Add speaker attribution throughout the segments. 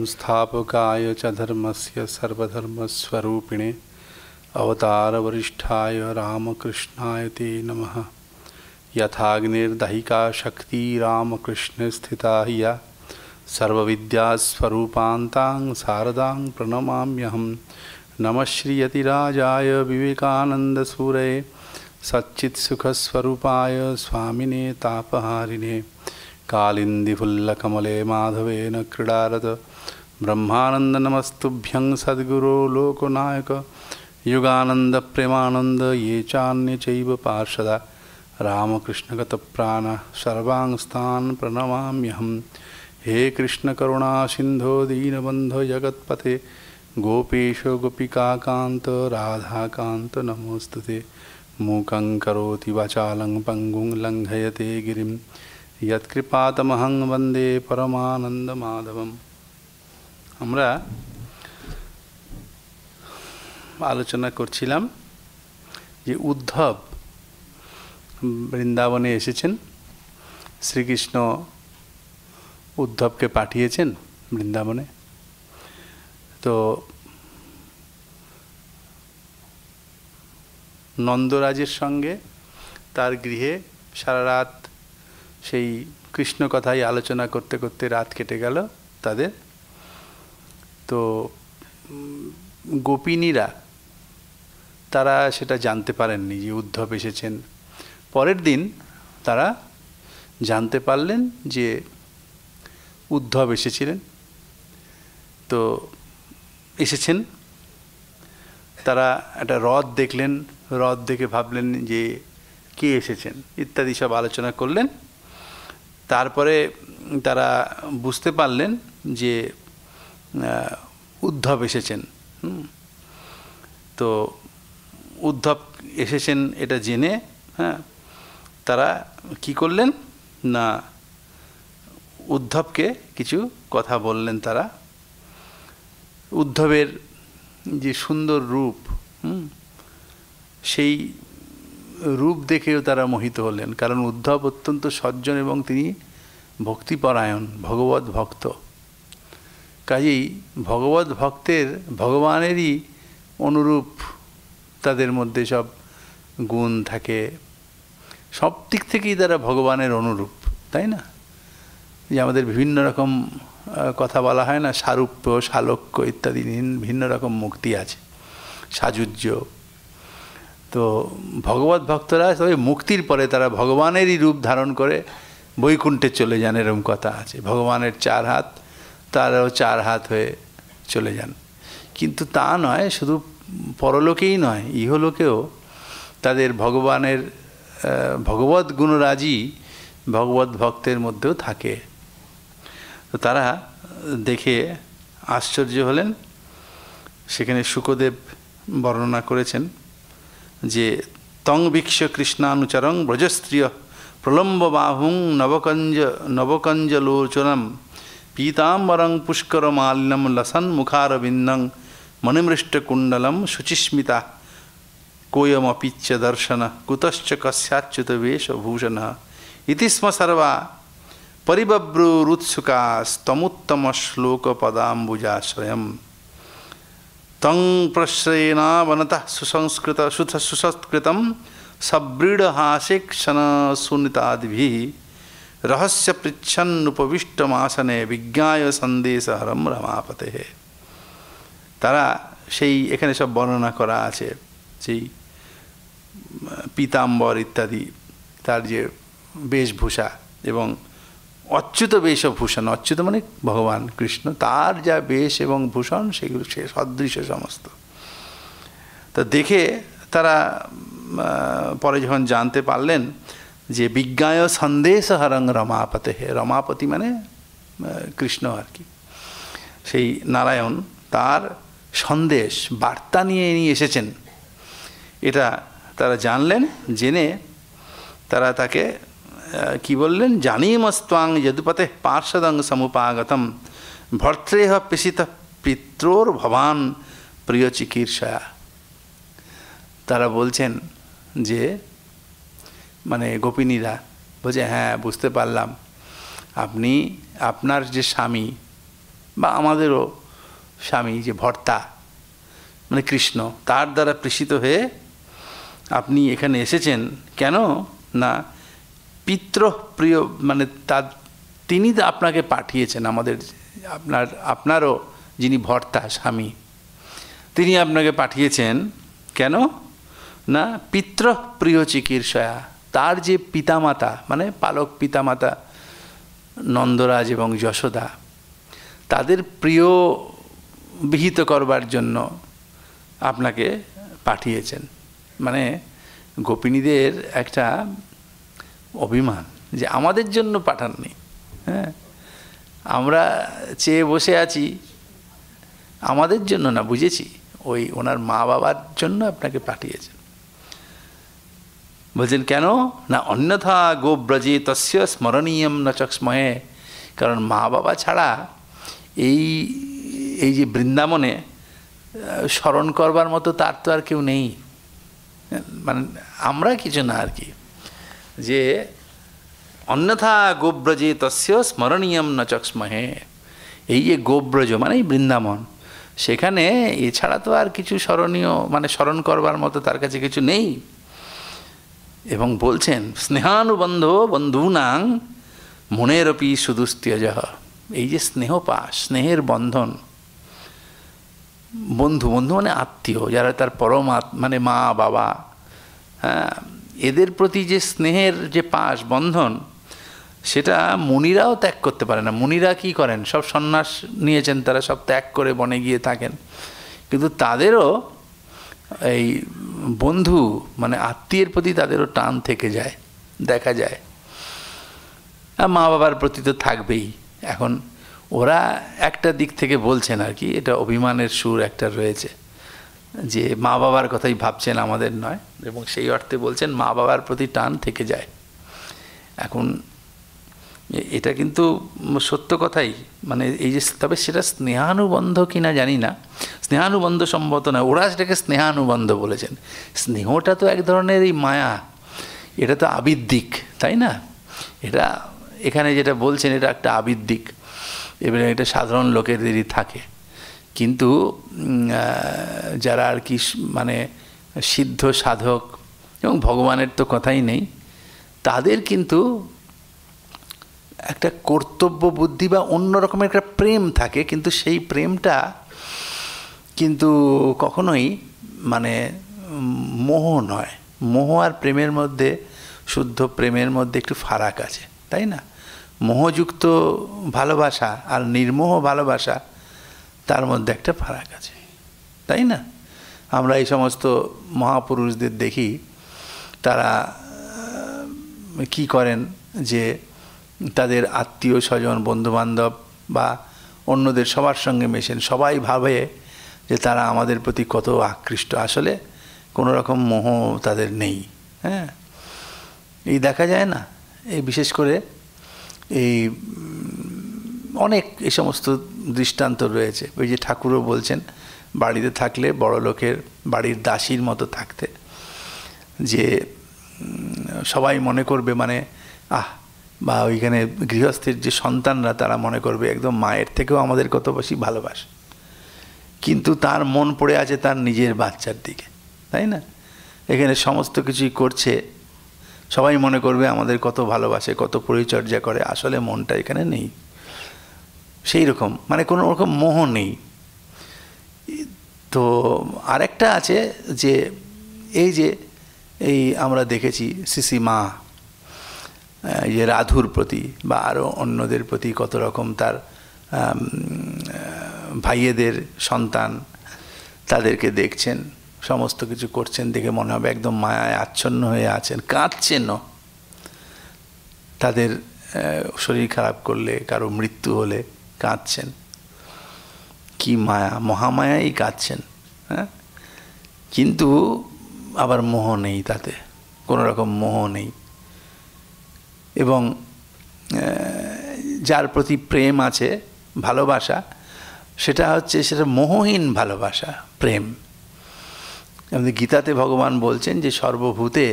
Speaker 1: संस्थापकाय च धर्मस्य सर्वधर्मस्वरूपिणे अवतारवरिष्ठाय रामकृष्णाय ते नमः यथाग्निर्दहिका शक्ति रामकृष्ण स्थिता या सर्वविद्यास्वरूपान्तां शारदां प्रणमाम्यहं नमः श्रीयतिराजाय विवेकानन्दसूरये सच्चित्सुखस्वरूपाय स्वामिने तापहारिणे कालिन्दिफुल्लकमले माधवेन क्रीडारत ब्रह्मानंद नमस्तुभ्यं सद्गुरो लोकनायक युगानंद प्रेमानंद ये चान्य चैव पार्षदा रामकृष्णगतप्राण सर्वांस्तान् प्रणमाम्यहं हे कृष्णकरुणा सिन्धो दीनबंध जगत्पते गोपेश गोपिकाकान्त राधाकान्त नमोऽस्तु ते मूकं करोति वाचालं पङ्गुं लङ्घयते गिरिं यत्कृपातमहं वन्दे परमानन्दमाधवम् আমরা আলোচনা করছিলাম যে উদ্ধব বৃন্দাবনে এসেছেন শ্রীকৃষ্ণ উদ্ধবকে পাঠিয়েছেন বৃন্দাবনে তো নন্দরাজের সঙ্গে তার গৃহে সারা রাত সেই কৃষ্ণ কথাই আলোচনা করতে করতে রাত কেটে গেল তাদের তো গোপিনীরা তারা সেটা জানতে পারেননি যে উদ্ধব এসেছেন পরের দিন তারা জানতে পারলেন যে উদ্ধব এসেছিলেন তো এসেছেন তারা একটা হ্রদ দেখলেন হ্রদ দেখে ভাবলেন যে কে এসেছেন ইত্যাদি সব আলোচনা করলেন তারপরে তারা বুঝতে পারলেন যে উদ্ধব এসেছেন তো উদ্ধব এসেছেন এটা জেনে হ্যাঁ তারা কি
Speaker 2: করলেন না উদ্ধবকে কিছু কথা বললেন তারা
Speaker 1: উদ্ধবের যে সুন্দর রূপ সেই রূপ দেখেও তারা মোহিত হলেন কারণ উদ্ধব অত্যন্ত
Speaker 2: সজ্জন এবং তিনি ভক্তিপরায়ণ ভগবত ভক্ত কাজেই ভগবত ভক্তের ভগবানেরই অনুরূপ তাদের মধ্যে সব গুণ থাকে সব দিক থেকেই তারা ভগবানের অনুরূপ তাই না যে আমাদের বিভিন্ন রকম কথা বলা হয় না সারূপ্য শালক্য ইত্যাদি ভিন্ন রকম মুক্তি আছে সাজুজ্য তো ভগবত ভক্তরা তবে মুক্তির পরে তারা ভগবানেরই রূপ ধারণ করে বৈকুণ্ঠে চলে যান এরম কথা আছে ভগবানের চার হাত তারাও চার হাত হয়ে চলে যান কিন্তু তা নয় শুধু পরলোকেই নয় ইহলোকেও তাদের ভগবানের ভগবত গুণরাজি ভগবত ভক্তের মধ্যেও থাকে তো তারা দেখে
Speaker 1: আশ্চর্য হলেন সেখানে শুকদেব বর্ণনা করেছেন যে তং বিক্ষ কৃষ্ণানুচরং ব্রজস্ত্রিয় প্রলম্ব
Speaker 2: বাহুং নবকঞ্জ নবকঞ্জলোচনম पीतांबरं पुष्करमालिनं लसन मुखारविन्दं मणिमृष्टकुण्डलं शुचिस्मिता कोयमपीच दर्शन कुतश्च कस्याच्युतवेशभूषणः इति स्म सर्वा परिबभ्रूरुत्सुकास्तमुत्तमश्लोकपदाम्बुजाश्रयम्
Speaker 1: तं प्रश्रयेण वनतः सुसंस्कृत सुथ सुसंस्कृतं सब्रीडहासेक्षणसुनितादिभिः रहस्य पृछन्न উপবিষ্টমাসনে বিজ্ঞায় সন্দেশহরম
Speaker 2: রমাপতে তারা সেই এখানে সব বর্ণনা করা আছে সেই পীতাম্বর ইত্যাদি তার যে বেশভূষা এবং অচ্যুত বেশভূষণ অচ্যুত মানে ভগবান কৃষ্ণ তার যা বেশ এবং ভূষণ সেগুলো সে সদৃশ সমস্ত তা দেখে তারা পরে যখন জানতে পারলেন যে বিজ্ঞায় সন্দেশ হরং রমাপতে রমাপতি মানে কৃষ্ণ আর কি সেই নারায়ণ তার সন্দেশ বার্তা নিয়ে নিয়ে এসেছেন এটা তারা জানলেন জেনে তারা তাকে কি বললেন জানিমস্ত্বাং যদুপতে পার্শ্বদং সমুপাগতম ভর্ত্রেহ পিসিত পিত্রোর ভবান প্রিয় চিকিৎসা তারা বলছেন যে মানে গোপিনীরা বলছে হ্যাঁ বুঝতে পারলাম আপনি আপনার যে স্বামী বা আমাদেরও স্বামী যে ভর্তা মানে কৃষ্ণ তার দ্বারা প্রেষিত হয়ে আপনি এখানে এসেছেন কেন না প্রিয় মানে তার তিনি আপনাকে পাঠিয়েছেন আমাদের আপনার আপনারও যিনি ভর্তা স্বামী তিনি আপনাকে পাঠিয়েছেন কেন না পিতৃপ্রিয় চিকিৎসা তার যে পিতামাতা মানে পালক পিতামাতা নন্দরাজ এবং যশোদা তাদের প্রিয় বিহিত করবার জন্য আপনাকে পাঠিয়েছেন মানে গোপিনীদের একটা অভিমান যে আমাদের জন্য পাঠাননি হ্যাঁ আমরা চেয়ে বসে আছি আমাদের জন্য না বুঝেছি ওই ওনার মা বাবার জন্য আপনাকে পাঠিয়েছেন বলছেন কেন না অন্যথা গোব্রজে তস্য স্মরণীয়ম না কারণ মা বাবা ছাড়া এই এই যে বৃন্দাবনে স্মরণ করবার মতো তার তো আর কেউ নেই মানে আমরা কিছু না আর কি যে অন্যথা গোব্রজে তস্য স্মরণীয়ম না এই যে গোব্রজ মানে এই বৃন্দাবন সেখানে এছাড়া তো আর কিছু স্মরণীয় মানে স্মরণ করবার মতো তার কাছে কিছু নেই এবং বলছেন স্নেহানুবন্ধ বন্ধুনাং মনেরপি সুদুস্ত্যজ এই যে স্নেহ পা স্নেহের বন্ধন বন্ধু বন্ধু মানে আত্মীয় যারা তার পরম মানে মা বাবা হ্যাঁ এদের প্রতি যে স্নেহের যে পাশ বন্ধন সেটা মুনিরাও ত্যাগ করতে পারে না মুনিরা কি করেন সব সন্ন্যাস নিয়েছেন তারা সব ত্যাগ করে বনে গিয়ে থাকেন কিন্তু তাদেরও এই বন্ধু মানে আত্মীয়ের প্রতি তাদেরও টান থেকে যায় দেখা যায় আর মা বাবার প্রতি তো থাকবেই এখন ওরা একটা দিক থেকে বলছেন আর কি এটা অভিমানের সুর একটা রয়েছে যে মা বাবার কথাই ভাবছেন আমাদের নয় এবং সেই অর্থে বলছেন মা বাবার প্রতি টান থেকে যায় এখন এটা কিন্তু সত্য কথাই মানে এই যে তবে সেটা স্নেহানুবন্ধ কি না জানি না স্নেহানুবন্ধ সম্ভবত না ওরা সেটাকে স্নেহানুবন্ধ বলেছেন স্নেহটা তো এক ধরনের এই মায়া এটা তো আবিদ্যিক তাই না এটা এখানে যেটা বলছেন এটা একটা আবিদ্যিক এবারে এটা সাধারণ লোকেদেরই থাকে কিন্তু যারা আর কি মানে সিদ্ধ সাধক এবং ভগবানের তো কথাই নেই তাদের কিন্তু একটা কর্তব্য বুদ্ধি বা অন্য রকমের একটা প্রেম থাকে কিন্তু সেই প্রেমটা কিন্তু কখনোই মানে মোহ নয় মোহ আর প্রেমের মধ্যে শুদ্ধ প্রেমের মধ্যে একটু ফারাক আছে তাই না মোহযুক্ত ভালোবাসা আর নির্মোহ ভালোবাসা তার মধ্যে একটা ফারাক আছে তাই না আমরা এই সমস্ত মহাপুরুষদের দেখি তারা কি করেন যে তাদের আত্মীয় স্বজন বন্ধুবান্ধব বা অন্যদের সবার সঙ্গে মেশেন সবাই ভাবে যে তারা আমাদের প্রতি কত আকৃষ্ট আসলে কোনো রকম মোহ তাদের নেই হ্যাঁ এই দেখা যায় না এই বিশেষ করে এই অনেক এই সমস্ত দৃষ্টান্ত রয়েছে ওই যে ঠাকুরও বলছেন বাড়িতে থাকলে বড় লোকের বাড়ির দাসীর মতো থাকতে যে সবাই মনে করবে মানে আহ বা ওইখানে গৃহস্থের যে সন্তানরা তারা মনে করবে একদম মায়ের থেকেও আমাদের কত বেশি ভালোবাসে কিন্তু তার মন পড়ে আছে তার নিজের বাচ্চার দিকে তাই না এখানে সমস্ত কিছুই করছে সবাই মনে করবে আমাদের কত ভালোবাসে কত পরিচর্যা করে আসলে মনটা এখানে নেই সেই রকম মানে কোনো রকম মোহ নেই তো আরেকটা আছে যে এই যে এই আমরা দেখেছি সিসি মা যে রাধুর প্রতি বা আরও অন্যদের প্রতি কত রকম তার ভাইয়েদের সন্তান তাদেরকে দেখছেন সমস্ত কিছু করছেন দেখে মনে হবে একদম মায়ায় আচ্ছন্ন হয়ে আছেন কাঁদছেনও তাদের শরীর খারাপ করলে কারো মৃত্যু হলে কাঁদছেন কি মায়া মহামায়াই কাঁদছেন হ্যাঁ কিন্তু আবার মোহ নেই তাতে কোনো রকম মোহ নেই এবং যার প্রতি প্রেম আছে ভালোবাসা সেটা হচ্ছে সেটা মোহহীন ভালোবাসা প্রেম এমনি গীতাতে ভগবান বলছেন যে সর্বভূতে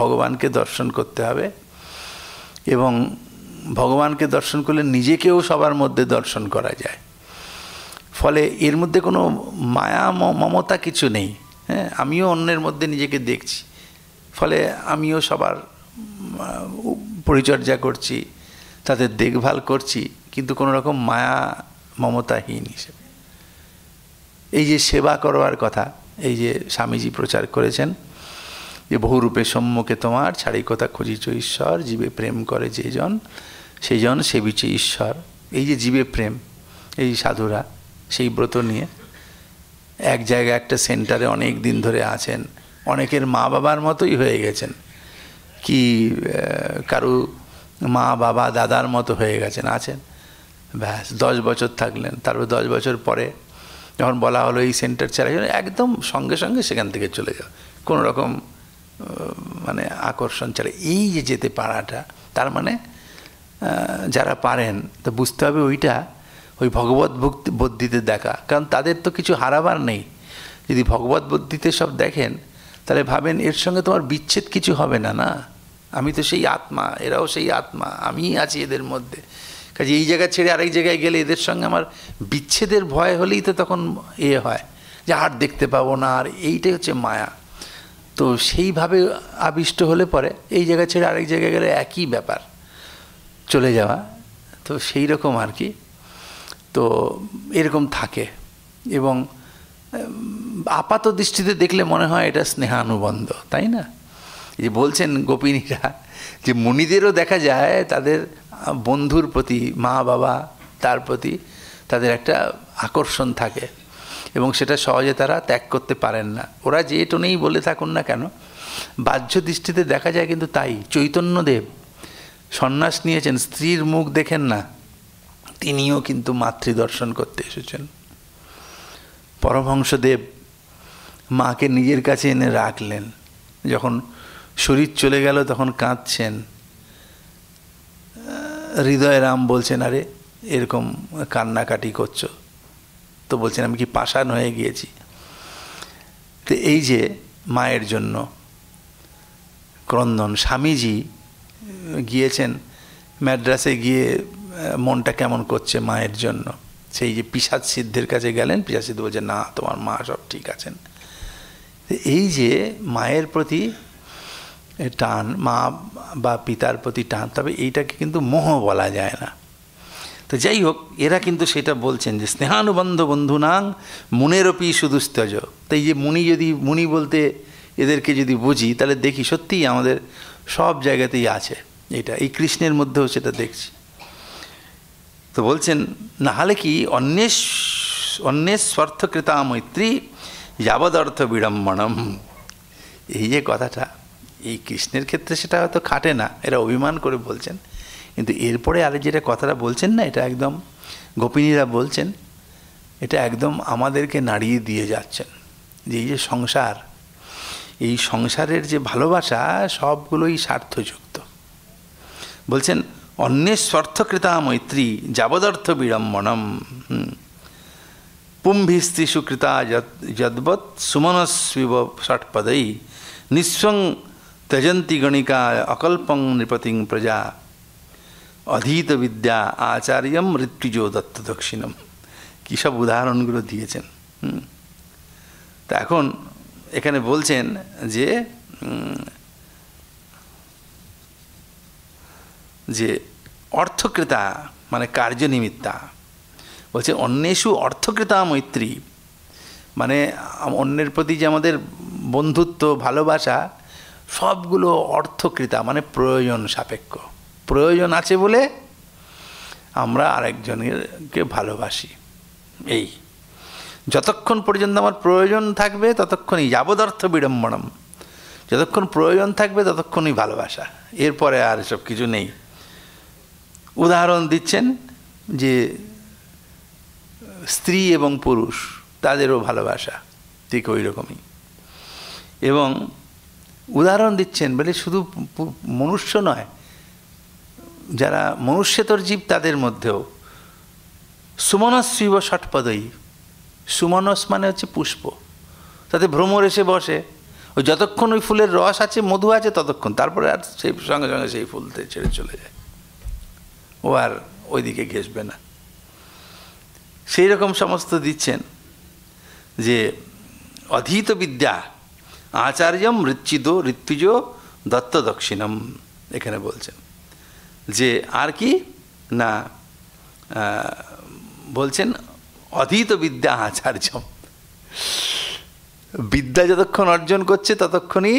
Speaker 2: ভগবানকে দর্শন করতে হবে এবং ভগবানকে দর্শন করলে নিজেকেও সবার মধ্যে দর্শন করা যায় ফলে এর মধ্যে কোনো মায়া মমতা কিছু নেই হ্যাঁ আমিও অন্যের মধ্যে নিজেকে দেখছি ফলে আমিও সবার পরিচর্যা করছি তাদের দেখভাল করছি কিন্তু কোনো রকম মায়া মমতাহীন হিসেবে এই যে সেবা করবার কথা এই যে স্বামীজি প্রচার করেছেন যে বহুরূপে সম্মুখে তোমার ছাড়ি কথা খুঁজিছ ঈশ্বর জীবে প্রেম করে যেজন জন সেবিছে ঈশ্বর এই যে জীবে প্রেম এই সাধুরা সেই ব্রত নিয়ে এক জায়গায় একটা সেন্টারে অনেক দিন ধরে আছেন অনেকের মা বাবার মতোই হয়ে গেছেন কি কারু মা বাবা দাদার মতো হয়ে গেছেন আছেন ব্যাস দশ বছর থাকলেন তারপর দশ বছর পরে যখন বলা হলো এই সেন্টার ছাড়া একদম সঙ্গে সঙ্গে সেখান থেকে চলে যাও কোনো রকম মানে আকর্ষণ ছাড়া এই যে যেতে পারাটা তার মানে যারা পারেন তো বুঝতে হবে ওইটা ওই ভগবত ভক্তি বুদ্ধিতে দেখা কারণ তাদের তো কিছু হারাবার নেই যদি ভগবত বুদ্ধিতে সব দেখেন তাহলে ভাবেন এর সঙ্গে তোমার বিচ্ছেদ কিছু হবে না না আমি তো সেই আত্মা এরাও সেই আত্মা আমিই আছি এদের মধ্যে কাজে এই জায়গা ছেড়ে আরেক জায়গায় গেলে এদের সঙ্গে আমার বিচ্ছেদের ভয় হলেই তো তখন এ হয় যে আর দেখতে পাবো না আর এইটাই হচ্ছে মায়া তো সেইভাবে আবিষ্ট হলে পরে এই জায়গা ছেড়ে আরেক জায়গায় গেলে একই ব্যাপার চলে যাওয়া তো সেই রকম আর কি তো এরকম থাকে এবং আপাত দৃষ্টিতে দেখলে মনে হয় এটা স্নেহানুবন্ধ তাই না যে বলছেন গোপিনীরা যে মুনিদেরও দেখা যায় তাদের বন্ধুর প্রতি মা বাবা তার প্রতি তাদের একটা আকর্ষণ থাকে এবং সেটা সহজে তারা ত্যাগ করতে পারেন না ওরা যে টোনেই বলে থাকুন না কেন বাহ্য দৃষ্টিতে দেখা যায় কিন্তু তাই চৈতন্যদেব সন্ন্যাস নিয়েছেন স্ত্রীর মুখ দেখেন না তিনিও কিন্তু মাতৃদর্শন করতে এসেছেন পরমহংসদেব মাকে নিজের কাছে এনে রাখলেন যখন শরীর চলে গেল তখন কাঁদছেন হৃদয় রাম বলছেন আরে এরকম কান্নাকাটি করছো তো বলছেন আমি কি পাশান হয়ে গিয়েছি তো এই যে মায়ের জন্য ক্রন্দন স্বামীজি গিয়েছেন ম্যাড্রাসে গিয়ে মনটা কেমন করছে মায়ের জন্য সেই যে পিসাদ সিদ্ধের কাছে গেলেন পিসাদ সিদ্ধ বলছে না তোমার মা সব ঠিক আছেন এই যে মায়ের প্রতি টান মা বা পিতার প্রতি টান তবে এইটাকে কিন্তু মোহ বলা যায় না তো যাই হোক এরা কিন্তু সেটা বলছেন যে স্নেহানুবন্ধ বন্ধু বন্ধুনাং মুনেরপি সুদুস্তজ তাই যে মুনি যদি মুনি বলতে এদেরকে যদি বুঝি তাহলে দেখি সত্যিই আমাদের সব জায়গাতেই আছে এটা এই কৃষ্ণের মধ্যেও সেটা দেখছি তো বলছেন না হলে কি অন্যের অন্যের স্বার্থকৃতা মৈত্রী যাবদর্থ বিড়ম্বণম এই যে কথাটা এই কৃষ্ণের ক্ষেত্রে সেটা হয়তো খাটে না এরা অভিমান করে বলছেন কিন্তু এরপরে আরে যেটা কথাটা বলছেন না এটা একদম গোপিনীরা বলছেন এটা একদম আমাদেরকে নাড়িয়ে দিয়ে যাচ্ছেন যে এই যে সংসার এই সংসারের যে ভালোবাসা সবগুলোই স্বার্থযুক্ত বলছেন অন্যের স্বার্থকৃতা মৈত্রী যাবদর্থ বিড়ম্বনম পুম্ভিস্ত্রী সুকৃতা যদ্বৎ সুমনস্বিব ষটপদৈ নিঃসং ত্যজন্তী গণিকা অকল্পং নৃপতিং প্রজা অধীত বিদ্যা আচার্যম ঋত্বিজ দত্ত দক্ষিণম কী সব উদাহরণগুলো দিয়েছেন তা এখন এখানে বলছেন যে যে অর্থক্রেতা মানে কার্যনিমিত্তা বলছে অন্যেষু অর্থক্রেতা মৈত্রী মানে অন্যের প্রতি যে আমাদের বন্ধুত্ব ভালোবাসা সবগুলো অর্থকৃতা মানে প্রয়োজন সাপেক্ষ প্রয়োজন আছে বলে আমরা আরেকজনকে ভালোবাসি এই যতক্ষণ পর্যন্ত আমার প্রয়োজন থাকবে ততক্ষণই যাবদার্থ বিড়ম্বনম যতক্ষণ প্রয়োজন থাকবে ততক্ষণই ভালোবাসা এরপরে আর সব কিছু নেই উদাহরণ দিচ্ছেন যে স্ত্রী এবং পুরুষ তাদেরও ভালোবাসা ঠিক ওই রকমই এবং উদাহরণ দিচ্ছেন বলে শুধু মনুষ্য নয় যারা মনুষ্যেতর জীব তাদের মধ্যেও সুমনস্বীব ষটপদয়ী সুমনস মানে হচ্ছে পুষ্প তাতে ভ্রমর এসে বসে ওই যতক্ষণ ওই ফুলের রস আছে মধু আছে ততক্ষণ তারপরে আর সেই সঙ্গে সঙ্গে সেই ফুলতে ছেড়ে চলে যায় ও আর ওইদিকে ঘেসবে না সেই রকম সমস্ত দিচ্ছেন যে অধীত বিদ্যা আচার্যম মৃত্যুদ ঋত্বিজ দত্ত দক্ষিণম এখানে বলছেন যে আর কি না বলছেন অধীত বিদ্যা আচার্যম বিদ্যা যতক্ষণ অর্জন করছে ততক্ষণই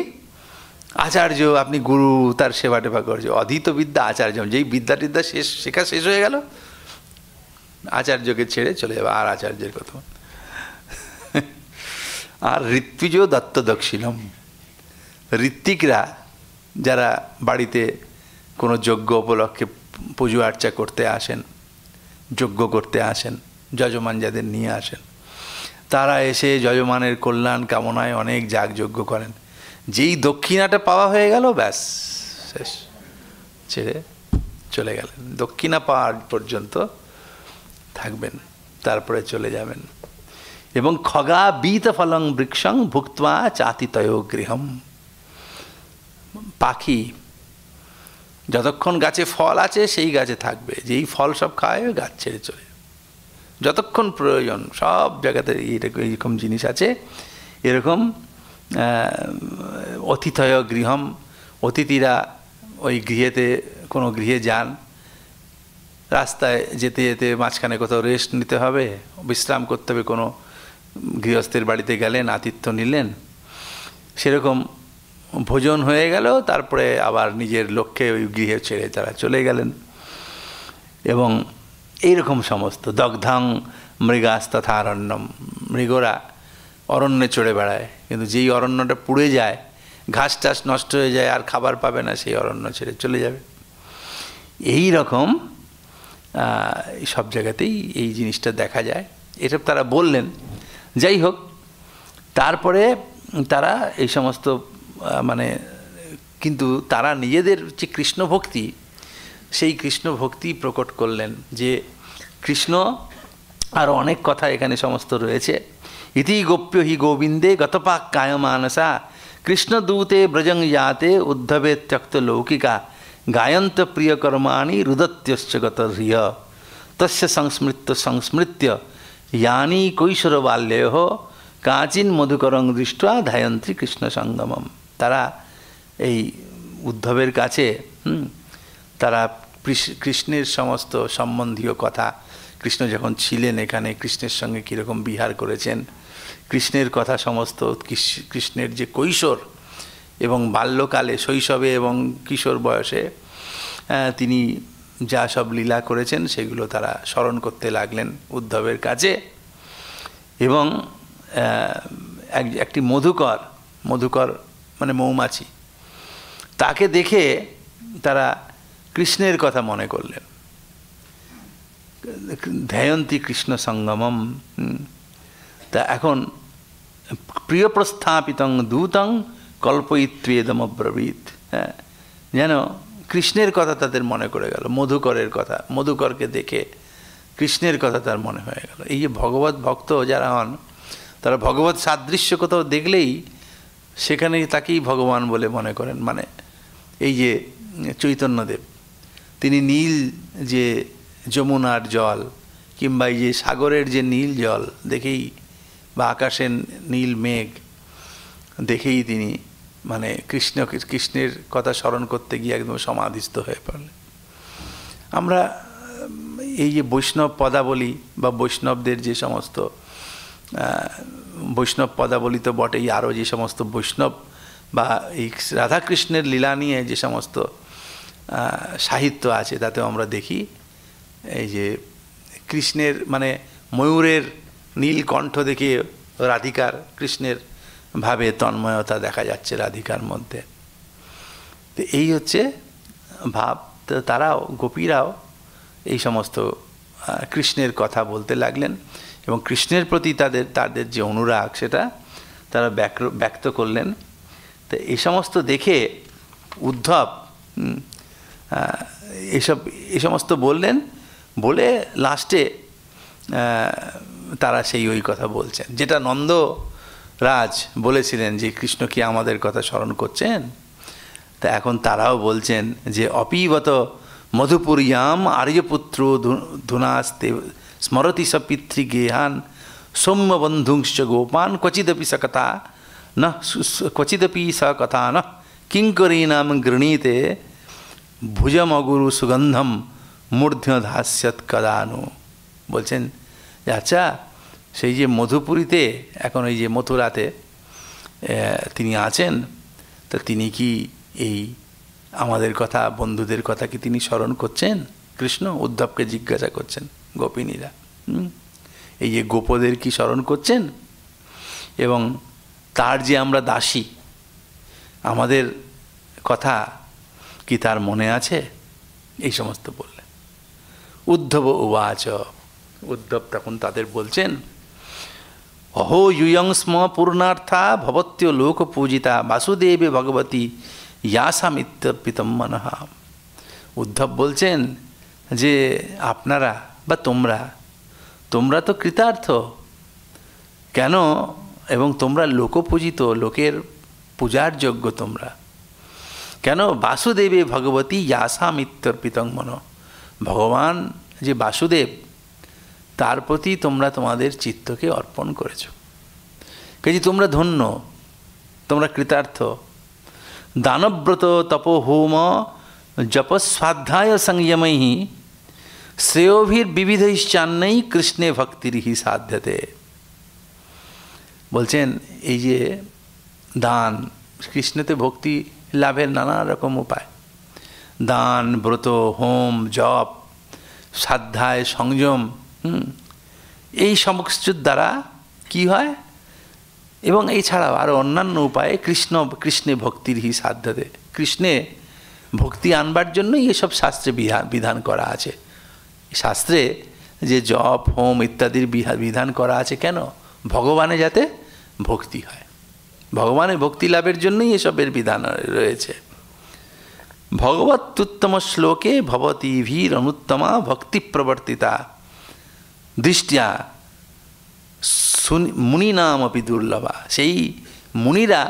Speaker 2: আচার্য আপনি গুরু তার সেবা টেবা করছে অধীত বিদ্যা আচার্য যেই বিদ্যা টিদ্যা শেষ শেখা শেষ হয়ে গেল আচার্যকে ছেড়ে চলে যাবে আর আচার্যের কথা আর ঋত্বিজ দত্ত দক্ষিণম ঋত্বিকরা যারা বাড়িতে কোনো যজ্ঞ উপলক্ষে পুজো আর্চা করতে আসেন যজ্ঞ করতে আসেন যজমান যাদের নিয়ে আসেন তারা এসে যজমানের কল্যাণ কামনায় অনেক যাগযজ্ঞ করেন যেই দক্ষিণাটা পাওয়া হয়ে গেল ব্যাস শেষ ছেড়ে চলে গেলেন দক্ষিণা পাওয়ার পর্যন্ত থাকবেন তারপরে চলে যাবেন এবং খগা বীত ফলং বৃক্ষং ভুক্তা চাতিতয় গৃহম পাখি যতক্ষণ গাছে ফল আছে সেই গাছে থাকবে যেই ফল সব খায় গাছ ছেড়ে চলে যতক্ষণ প্রয়োজন সব জায়গাতে এইরকম জিনিস আছে এরকম অতিথয় গৃহম অতিথিরা ওই গৃহেতে কোনো গৃহে যান রাস্তায় যেতে যেতে মাঝখানে কোথাও রেস্ট নিতে হবে বিশ্রাম করতে হবে কোনো গৃহস্থের বাড়িতে গেলেন আতিথ্য নিলেন সেরকম ভোজন হয়ে গেল তারপরে আবার নিজের লক্ষ্যে ওই গৃহে ছেড়ে তারা চলে গেলেন এবং এইরকম সমস্ত দগ্ধাং মৃগাস্তথা অরণ্যম মৃগরা অরণ্যে চড়ে বেড়ায় কিন্তু যেই অরণ্যটা পুড়ে যায় ঘাস টাস নষ্ট হয়ে যায় আর খাবার পাবে না সেই অরণ্য ছেড়ে চলে যাবে এই রকম সব জায়গাতেই এই জিনিসটা দেখা যায় এসব তারা বললেন যাই হোক তারপরে তারা এই সমস্ত মানে কিন্তু তারা নিজেদের যে কৃষ্ণ ভক্তি সেই কৃষ্ণ ভক্তি প্রকট করলেন যে কৃষ্ণ আর অনেক কথা এখানে সমস্ত রয়েছে ইতি গোপ্য হি গোবিন্দে গতপাক কায় মানসা দূতে ব্রজং যাতে উদ্ধবে ত্যক্ত লৌকিকা গায়ন্ত প্রিয়কর্মাণি রুদত্যশ্চ গত হৃয় তস্য সংস্মৃত্য সংস্মৃত্য ইয়ানি কৈশোর বাল্যেহ কাচিন মধুকরং দৃষ্টা ধায়ন্ত্রী কৃষ্ণ সঙ্গমম তারা এই উদ্ধবের কাছে তারা কৃষ্ণের সমস্ত সম্বন্ধীয় কথা কৃষ্ণ যখন ছিলেন এখানে কৃষ্ণের সঙ্গে কীরকম বিহার করেছেন কৃষ্ণের কথা সমস্ত কৃষ্ণের যে কৈশোর এবং বাল্যকালে শৈশবে এবং কিশোর বয়সে তিনি যা সব লীলা করেছেন সেগুলো তারা স্মরণ করতে লাগলেন উদ্ধবের কাছে এবং একটি মধুকর মধুকর মানে মৌমাছি তাকে দেখে তারা কৃষ্ণের কথা মনে করলেন ধ্যায়ন্তী কৃষ্ণ সঙ্গমম তা এখন প্রিয় প্রস্থাপিতং দূতং দমব্রবীত হ্যাঁ যেন কৃষ্ণের কথা তাদের মনে করে গেল মধুকরের কথা মধুকরকে দেখে কৃষ্ণের কথা তার মনে হয়ে গেল এই যে ভগবত ভক্ত যারা হন তারা ভগবত সাদৃশ্য কোথাও দেখলেই সেখানেই তাকেই ভগবান বলে মনে করেন মানে এই যে চৈতন্যদেব তিনি নীল যে যমুনার জল কিংবা এই যে সাগরের যে নীল জল দেখেই বা আকাশের নীল মেঘ দেখেই তিনি মানে কৃষ্ণ কৃষ্ণের কথা স্মরণ করতে গিয়ে একদম সমাধিস্থ হয়ে পড়লে আমরা এই যে বৈষ্ণব পদাবলী বা বৈষ্ণবদের যে সমস্ত বৈষ্ণব পদাবলী তো বটেই আরও যে সমস্ত বৈষ্ণব বা এই রাধাকৃষ্ণের লীলা নিয়ে যে সমস্ত সাহিত্য আছে তাতে আমরা দেখি এই যে কৃষ্ণের মানে ময়ূরের নীলকণ্ঠ দেখে রাধিকার কৃষ্ণের ভাবে তন্ময়তা দেখা যাচ্ছে রাধিকার মধ্যে তো এই হচ্ছে ভাব তারাও গোপীরাও এই সমস্ত কৃষ্ণের কথা বলতে লাগলেন এবং কৃষ্ণের প্রতি তাদের তাদের যে অনুরাগ সেটা তারা ব্যক্ত করলেন তো এই সমস্ত দেখে উদ্ধব এসব এ সমস্ত বললেন বলে লাস্টে তারা সেই ওই কথা বলছেন যেটা নন্দ রাজ বলেছিলেন যে কৃষ্ণ কি আমাদের কথা স্মরণ করছেন তা এখন তারাও বলছেন যে অপিবত মধুপুরিয়াম আর্যপুত্র ধুনাস্তে স্মরতি পিতৃ গেহান সৌম্য বন্ধুংশ গোপান ক্বচিদপি সকথা ন ক্বচিদপি স কথা ন নাম গৃণীতে ভুজমগুরু সুগন্ধম মূর্ধ্য ধাস্যৎ কদানু বলছেন আচ্ছা সেই যে মধুপুরীতে এখন ওই যে মথুরাতে তিনি আছেন তা তিনি কি এই আমাদের কথা বন্ধুদের কথা কি তিনি স্মরণ করছেন কৃষ্ণ উদ্ধবকে জিজ্ঞাসা করছেন গোপিনীরা এই যে গোপদের কি স্মরণ করছেন এবং তার যে আমরা দাসী আমাদের কথা কি তার মনে আছে এই সমস্ত বললেন উদ্ধব উবাচ উদ্ধব তখন তাদের বলছেন অহো यूयं পূর্ণার্থা ভবত্য লোক পূজিতা वासुदेवे ভগবতী ইয়াসামিত্যর্পিতম মনহা উদ্ধব বলছেন যে আপনারা বা তোমরা তোমরা তো কৃতার্থ কেন এবং তোমরা লোকপূজিত লোকের পূজার যোগ্য তোমরা কেন বাসুদেবে ভগবতী ইয়াসামিত্যর্পিতং মন ভগবান যে বাসুদেব তার প্রতি তোমরা তোমাদের চিত্তকে অর্পণ করেছ কাজে তোমরা ধন্য তোমরা কৃতার্থ দানব্রত তপ হোম জপস্বাধ্যায় সংযমৈ বিবিধ চান্নেই কৃষ্ণে ভক্তির হি সাধ্যতে বলছেন এই যে দান কৃষ্ণতে ভক্তি লাভের নানা রকম উপায় দান ব্রত হোম জপ সাধ্যায় সংযম হুম এই সমস্যুর দ্বারা কি হয় এবং এছাড়াও আরও অন্যান্য উপায়ে কৃষ্ণ কৃষ্ণে ভক্তির হি সাধ্য দেয় কৃষ্ণে ভক্তি আনবার জন্যই এসব শাস্ত্রে বিধান করা আছে শাস্ত্রে যে জপ হোম ইত্যাদির বিধান করা আছে কেন ভগবানে যাতে ভক্তি হয় ভগবানের ভক্তি লাভের জন্যই এসবের বিধান রয়েছে ভগবত শ্লোকে ভবতী ভীর অনুত্তমা ভক্তি প্রবর্তিতা দৃষ্টিয়া নাম অপি দুর্লভা সেই মুনিরা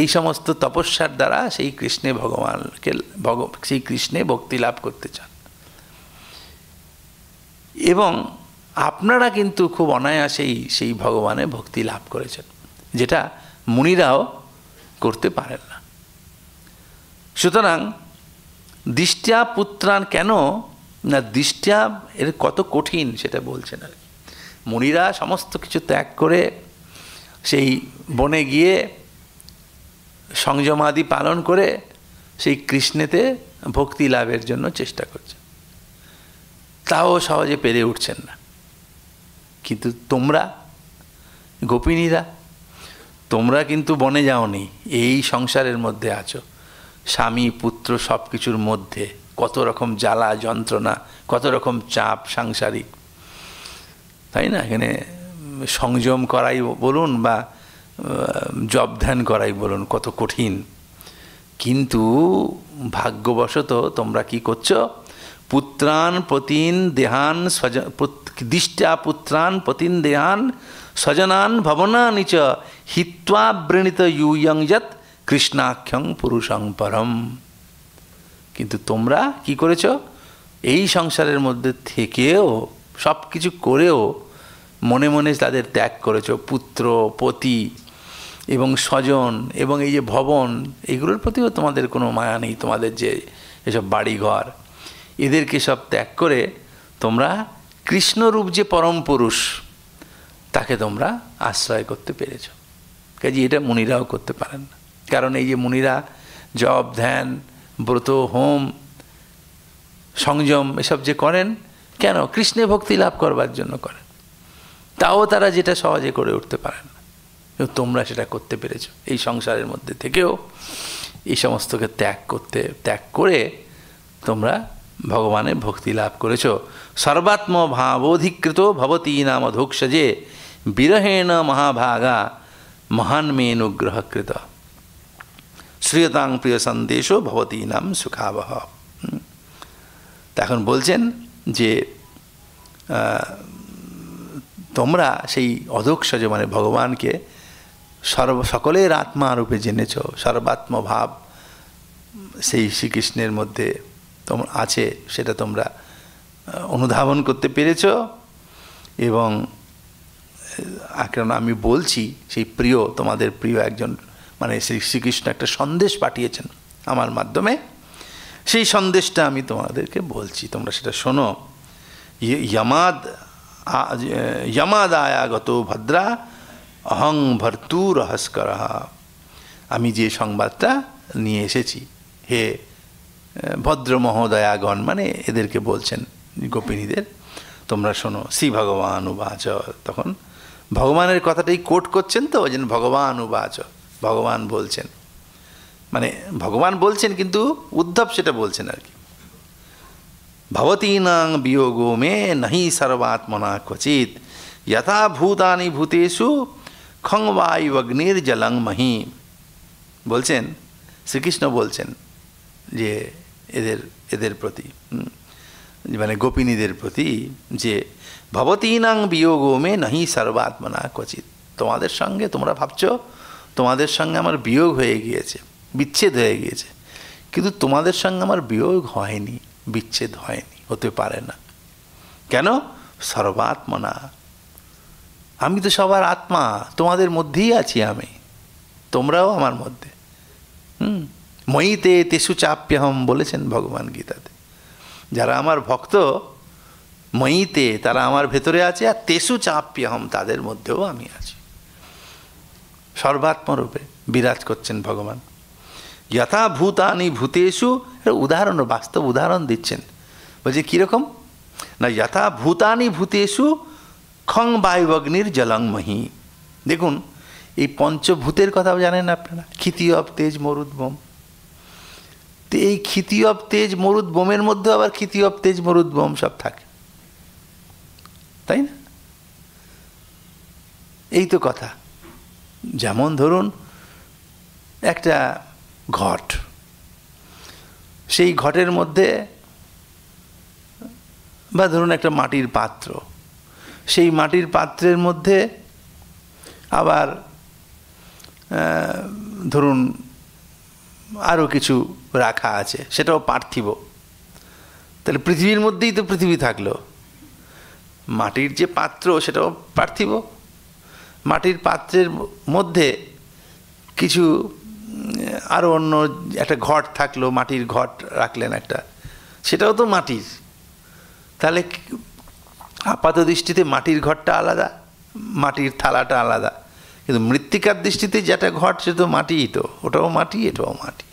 Speaker 2: এই সমস্ত তপস্যার দ্বারা সেই কৃষ্ণে ভগবানকে ভগ সেই কৃষ্ণে ভক্তি লাভ করতে চান এবং আপনারা কিন্তু খুব অনায়াসেই সেই ভগবানে ভক্তি লাভ করেছেন যেটা মুনিরাও করতে পারেন না সুতরাং দৃষ্টিয়া পুত্রান কেন না দৃষ্টা এর কত কঠিন সেটা বলছেন আর কি সমস্ত কিছু ত্যাগ করে সেই বনে গিয়ে সংযমাদি পালন করে সেই কৃষ্ণেতে ভক্তি লাভের জন্য চেষ্টা করছে তাও সহজে পেরে উঠছেন না কিন্তু তোমরা গোপিনীরা তোমরা কিন্তু বনে যাওনি এই সংসারের মধ্যে আছো স্বামী পুত্র সব কিছুর মধ্যে কত রকম জ্বালা যন্ত্রণা কত রকম চাপ সাংসারিক তাই না এখানে সংযম করাই বলুন বা জব ধ্যান করাই বলুন কত কঠিন কিন্তু ভাগ্যবশত তোমরা কি করছো পুত্রান পতিন দেহান স্বজ দিষ্টা পুত্রান পতিন দেহান স্বজনান ভবনানি চ হিত্বা ইউয়ং যৎ কৃষ্ণাখ্যং পুরুষং পরম কিন্তু তোমরা কি করেছ এই সংসারের মধ্যে থেকেও সব কিছু করেও মনে মনে তাদের ত্যাগ করেছ পুত্র পতি এবং স্বজন এবং এই যে ভবন এগুলোর প্রতিও তোমাদের কোনো মায়া নেই তোমাদের যে এসব বাড়িঘর এদেরকে সব ত্যাগ করে তোমরা কৃষ্ণরূপ যে পরম পুরুষ তাকে তোমরা আশ্রয় করতে পেরেছ কাজে এটা মুনিরাও করতে পারেন না কারণ এই যে মুনিরা জব ধ্যান ব্রত হোম সংযম এসব যে করেন কেন কৃষ্ণে ভক্তি লাভ করবার জন্য করেন তাও তারা যেটা সহজে করে উঠতে পারেন তোমরা সেটা করতে পেরেছ এই সংসারের মধ্যে থেকেও এই সমস্তকে ত্যাগ করতে ত্যাগ করে তোমরা ভগবানের ভক্তি লাভ করেছ সর্বাত্ম ভাবোধিকৃত ভবতী নাম যে বিরহেণ মহাভাগা মহান মেয়ে অনুগ্রহকৃত শ্রীয়তাং প্রিয় সন্দেশও ভবতী নাম সুখাবহ তখন বলছেন যে তোমরা সেই অধক্ষজ মানে ভগবানকে সর্ব সকলের আত্মারূপে জেনেছ সর্বাত্মভাব সেই শ্রীকৃষ্ণের মধ্যে তোমরা আছে সেটা তোমরা অনুধাবন করতে পেরেছ এবং এখন আমি বলছি সেই প্রিয় তোমাদের প্রিয় একজন মানে শ্রী শ্রীকৃষ্ণ একটা সন্দেশ পাঠিয়েছেন আমার মাধ্যমে সেই সন্দেশটা আমি তোমাদেরকে বলছি তোমরা সেটা শোনো ইয়ামাদ আয়াগত ভদ্রা অহং ভর্তু রহস্কর আমি যে সংবাদটা নিয়ে এসেছি হে ভদ্র মহোদয়াগণ মানে এদেরকে বলছেন গোপিনীদের তোমরা শোনো শ্রী ভগবান উবাচ তখন ভগবানের কথাটাই কোট করছেন তো ওই জন্য ভগবান উবাচ ভগবান বলছেন মানে ভগবান বলছেন কিন্তু উদ্ধব সেটা বলছেন আর কি ভবতীনাং বিয়োগো মে নহি সর্বাত্মনা ক্বচিত যথা ভূতানি ভূতেষু খংবাই অগ্নির জলং মহি বলছেন শ্রীকৃষ্ণ বলছেন যে এদের এদের প্রতি মানে গোপিনীদের প্রতি যে ভবতীনাং বিয়োগো মে নহি সর্বাত্মনা কচিত তোমাদের সঙ্গে তোমরা ভাবছো তোমাদের সঙ্গে আমার বিয়োগ হয়ে গিয়েছে বিচ্ছেদ হয়ে গিয়েছে কিন্তু তোমাদের সঙ্গে আমার বিয়োগ হয়নি বিচ্ছেদ হয়নি হতে পারে না কেন সর্বাত্মনা আমি তো সবার আত্মা তোমাদের মধ্যেই আছি আমি তোমরাও আমার মধ্যে হুম মইতে তেসু চাপ্যহম বলেছেন ভগবান গীতাতে যারা আমার ভক্ত মইতে তারা আমার ভেতরে আছে আর তেসু চাপ্যহম তাদের মধ্যেও আমি আছি সর্বাত্মরূপে বিরাজ করছেন ভগবান যথা ভূতানি ভূতেষু উদাহরণ বাস্তব উদাহরণ দিচ্ছেন বলছে কীরকম না যথা ভূতানি ভূতেষু খং বায়ুবগ্নির জলংমহি দেখুন এই পঞ্চভূতের কথাও জানেন আপনারা অব তেজ মরুদ বোম তো এই অব তেজ মরুদ বোমের মধ্যে আবার অব তেজ মরুদ বোম সব থাকে তাই না এই তো কথা যেমন ধরুন একটা ঘট সেই ঘটের মধ্যে বা ধরুন একটা মাটির পাত্র সেই মাটির পাত্রের মধ্যে আবার ধরুন আরও কিছু রাখা আছে সেটাও পার্থিব তাহলে পৃথিবীর মধ্যেই তো পৃথিবী থাকলো মাটির যে পাত্র সেটাও পার্থিব মাটির পাত্রের মধ্যে কিছু আরও অন্য একটা ঘট থাকলো মাটির ঘট রাখলেন একটা সেটাও তো মাটির তাহলে আপাত দৃষ্টিতে মাটির ঘরটা আলাদা মাটির থালাটা আলাদা কিন্তু মৃত্তিকার দৃষ্টিতে যেটা ঘট সে তো মাটিই তো ওটাও মাটি এটাও মাটি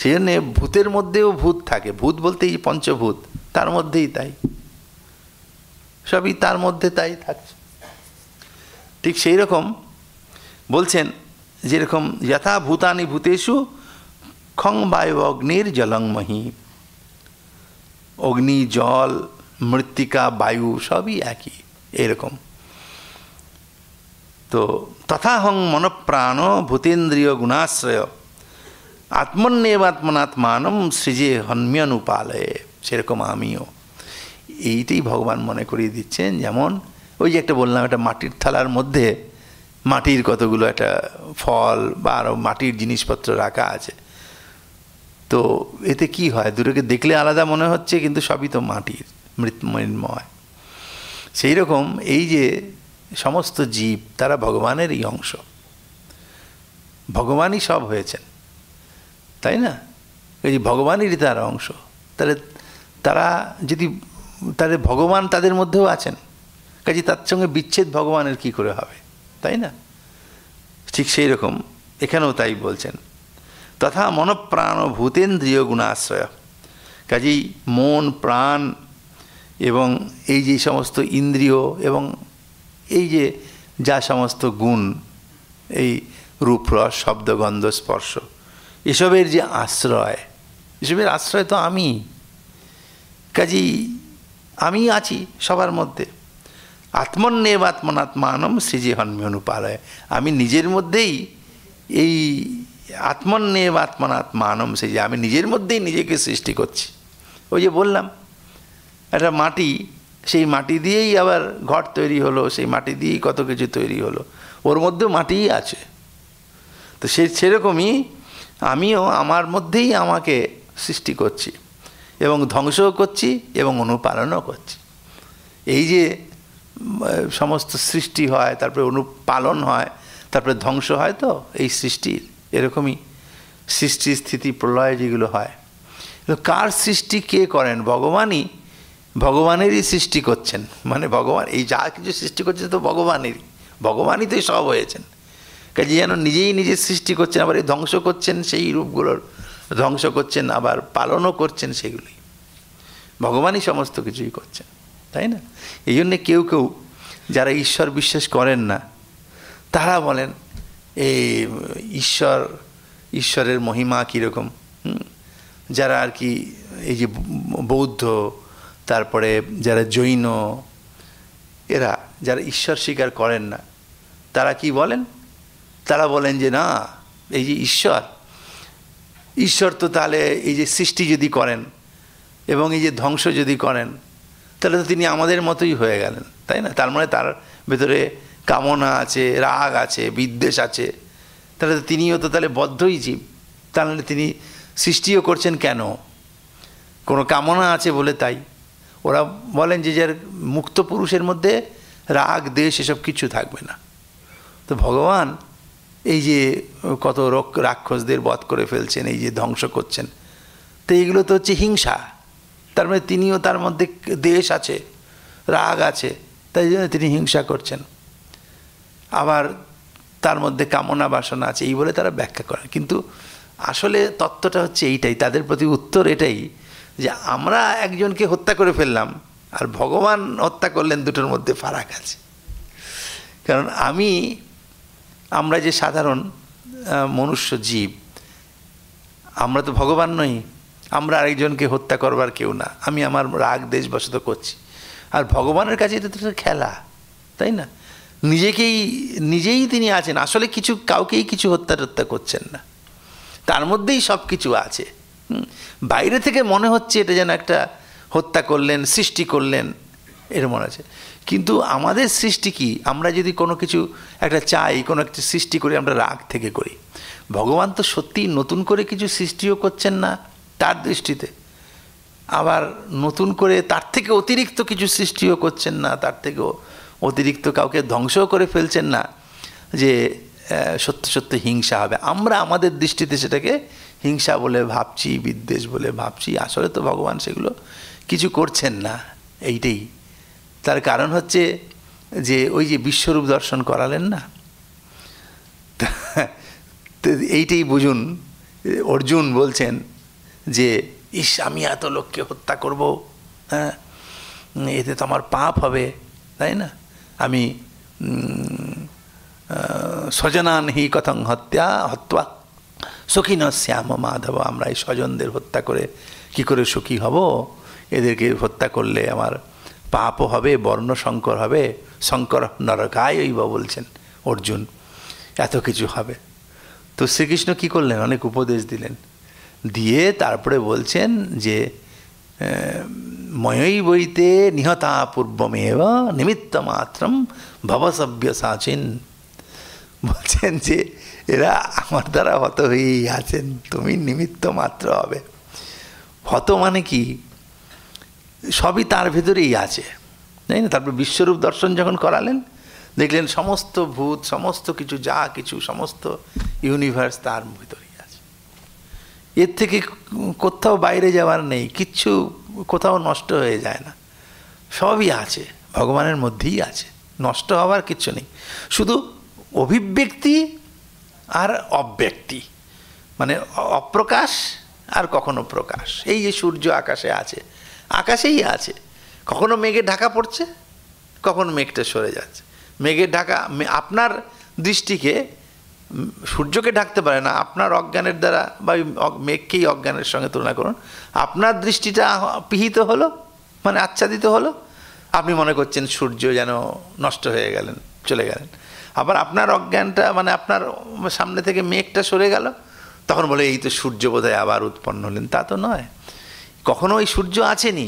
Speaker 2: সেই জন্যে ভূতের মধ্যেও ভূত থাকে ভূত বলতে এই পঞ্চভূত তার মধ্যেই তাই সবই তার মধ্যে তাই থাকছে ঠিক সেই রকম বলছেন যেরকম যথা ভূতানি ভূতেশু খং বায়ু অগ্নির জলংমহি অগ্নি জল মৃত্তিকা বায়ু সবই একই এরকম তো তথাহং মনপ্রাণ ভূতেন্দ্রিয় গুণাশ্রয় আত্মন্যেবাত্মনাত্মানম সৃজে উপালয়ে সেরকম আমিও এইটাই ভগবান মনে করিয়ে দিচ্ছেন যেমন ওই যে একটা বললাম একটা মাটির থালার মধ্যে মাটির কতগুলো একটা ফল বা আরও মাটির জিনিসপত্র রাখা আছে তো এতে কি হয় দুটোকে দেখলে আলাদা মনে হচ্ছে কিন্তু সবই তো মাটির মৃত্যুময় সেই রকম এই যে সমস্ত জীব তারা ভগবানেরই অংশ ভগবানই সব হয়েছেন তাই না এই ভগবানেরই তারা অংশ তাহলে তারা যদি তাহলে ভগবান তাদের মধ্যেও আছেন কাজে তার সঙ্গে বিচ্ছেদ ভগবানের কি করে হবে তাই না ঠিক সেই রকম এখানেও তাই বলছেন তথা মনপ্রাণ ভূতেন্দ্রীয় গুণাশ্রয় কাজেই মন প্রাণ এবং এই যে সমস্ত ইন্দ্রিয় এবং এই যে যা সমস্ত গুণ এই রূপরস শব্দগন্ধ স্পর্শ এসবের যে আশ্রয় এসবের আশ্রয় তো আমি কাজেই আমি আছি সবার মধ্যে আত্মন্নেব আত্মনাত্মানম হন্মে অনুপালয় আমি নিজের মধ্যেই এই আত্মন্নেব আত্মনাত্মানম সৃজে আমি নিজের মধ্যেই নিজেকে সৃষ্টি করছি ওই যে বললাম একটা মাটি সেই মাটি দিয়েই আবার ঘর তৈরি হলো সেই মাটি দিয়েই কত কিছু তৈরি হলো ওর মধ্যে মাটিই আছে তো সে সেরকমই আমিও আমার মধ্যেই আমাকে সৃষ্টি করছি এবং ধ্বংসও করছি এবং অনুপালনও করছি এই যে সমস্ত সৃষ্টি হয় তারপরে অনুপালন হয় তারপরে ধ্বংস হয় তো এই সৃষ্টির এরকমই সৃষ্টি স্থিতি প্রলয় যেগুলো হয় কার সৃষ্টি কে করেন ভগবানই ভগবানেরই সৃষ্টি করছেন মানে ভগবান এই যা কিছু সৃষ্টি করছে তো ভগবানেরই ভগবানই তো সব হয়েছেন কাজে যেন নিজেই নিজে সৃষ্টি করছেন আবার এই ধ্বংস করছেন সেই রূপগুলোর ধ্বংস করছেন আবার পালনও করছেন সেগুলি ভগবানই সমস্ত কিছুই করছেন তাই না এই জন্যে কেউ কেউ যারা ঈশ্বর বিশ্বাস করেন না তারা বলেন এই ঈশ্বর ঈশ্বরের মহিমা কীরকম যারা আর কি এই যে বৌদ্ধ তারপরে যারা জৈন এরা যারা ঈশ্বর স্বীকার করেন না তারা কি বলেন তারা বলেন যে না এই যে ঈশ্বর ঈশ্বর তো তাহলে এই যে সৃষ্টি যদি করেন এবং এই যে ধ্বংস যদি করেন তাহলে তো তিনি আমাদের মতোই হয়ে গেলেন তাই না তার মানে তার ভেতরে কামনা আছে রাগ আছে বিদ্বেষ আছে তাহলে তো তিনিও তো তাহলে বদ্ধই জীব তাহলে মানে তিনি সৃষ্টিও করছেন কেন কোনো কামনা আছে বলে তাই ওরা বলেন যে যার মুক্ত পুরুষের মধ্যে রাগ দেশ এসব কিছু থাকবে না তো ভগবান এই যে কত রাক্ষসদের বধ করে ফেলছেন এই যে ধ্বংস করছেন তো এইগুলো তো হচ্ছে হিংসা তার মানে তিনিও তার মধ্যে দেশ আছে রাগ আছে তাই জন্য তিনি হিংসা করছেন আবার তার মধ্যে কামনা বাসনা আছে এই বলে তারা ব্যাখ্যা করেন কিন্তু আসলে তত্ত্বটা হচ্ছে এইটাই তাদের প্রতি উত্তর এটাই যে আমরা একজনকে হত্যা করে ফেললাম আর ভগবান হত্যা করলেন দুটোর মধ্যে ফারাক আছে কারণ আমি আমরা যে সাধারণ মনুষ্য জীব আমরা তো ভগবান নই আমরা আরেকজনকে হত্যা করবার কেউ না আমি আমার রাগ দেশবশত করছি আর ভগবানের কাছে এটা তো খেলা তাই না নিজেকেই নিজেই তিনি আছেন আসলে কিছু কাউকেই কিছু হত্যা টত্যা করছেন না তার মধ্যেই সব কিছু আছে বাইরে থেকে মনে হচ্ছে এটা যেন একটা হত্যা করলেন সৃষ্টি করলেন এর মনে আছে কিন্তু আমাদের সৃষ্টি কি আমরা যদি কোনো কিছু একটা চাই কোনো একটা সৃষ্টি করি আমরা রাগ থেকে করি ভগবান তো সত্যিই নতুন করে কিছু সৃষ্টিও করছেন না তার দৃষ্টিতে আবার নতুন করে তার থেকে অতিরিক্ত কিছু সৃষ্টিও করছেন না তার থেকেও অতিরিক্ত কাউকে ধ্বংসও করে ফেলছেন না যে সত্য সত্য হিংসা হবে আমরা আমাদের দৃষ্টিতে সেটাকে হিংসা বলে ভাবছি বিদ্বেষ বলে ভাবছি আসলে তো ভগবান সেগুলো কিছু করছেন না এইটাই তার কারণ হচ্ছে যে ওই যে বিশ্বরূপ দর্শন করালেন না এইটাই বুঝুন অর্জুন বলছেন যে ইস আমি এত লোককে হত্যা করব হ্যাঁ এতে তো আমার পাপ হবে তাই না আমি স্বজনান হি কথং হত্যা হত্যা সখী ন শ্যাম মাধব আমরা এই স্বজনদের হত্যা করে কি করে সুখী হব এদেরকে হত্যা করলে আমার পাপও হবে বর্ণ শঙ্কর হবে শঙ্কর নরকায় বা বলছেন অর্জুন এত কিছু হবে তো শ্রীকৃষ্ণ কি করলেন অনেক উপদেশ দিলেন দিয়ে তারপরে বলছেন যে ময়ই বইতে নিহতা পূর্বমেব নিমিত্ত মাত্রম ভবসভ্য সাচিন বলছেন যে এরা আমার দ্বারা হত হয়েই আছেন তুমি নিমিত্ত মাত্র হবে হত মানে কি সবই তার ভেতরেই আছে তাই না তারপর বিশ্বরূপ দর্শন যখন করালেন দেখলেন সমস্ত ভূত সমস্ত কিছু যা কিছু সমস্ত ইউনিভার্স তার ভিতরে এর থেকে কোথাও বাইরে যাওয়ার নেই কিচ্ছু কোথাও নষ্ট হয়ে যায় না সবই আছে ভগবানের মধ্যেই আছে নষ্ট হওয়ার কিচ্ছু নেই শুধু অভিব্যক্তি আর অব্যক্তি মানে অপ্রকাশ আর কখনো প্রকাশ এই যে সূর্য আকাশে আছে আকাশেই আছে কখনো মেঘে ঢাকা পড়ছে কখনো মেঘটা সরে যাচ্ছে মেঘের ঢাকা আপনার দৃষ্টিকে সূর্যকে ঢাকতে পারে না আপনার অজ্ঞানের দ্বারা বা মেঘকেই অজ্ঞানের সঙ্গে তুলনা করুন আপনার দৃষ্টিটা পিহিত হলো মানে আচ্ছাদিত হলো আপনি মনে করছেন সূর্য যেন নষ্ট হয়ে গেলেন চলে গেলেন আবার আপনার অজ্ঞানটা মানে আপনার সামনে থেকে মেঘটা সরে গেল তখন বলে এই তো সূর্য বোধহয় আবার উৎপন্ন হলেন তা তো নয় কখনো ওই সূর্য আছেনি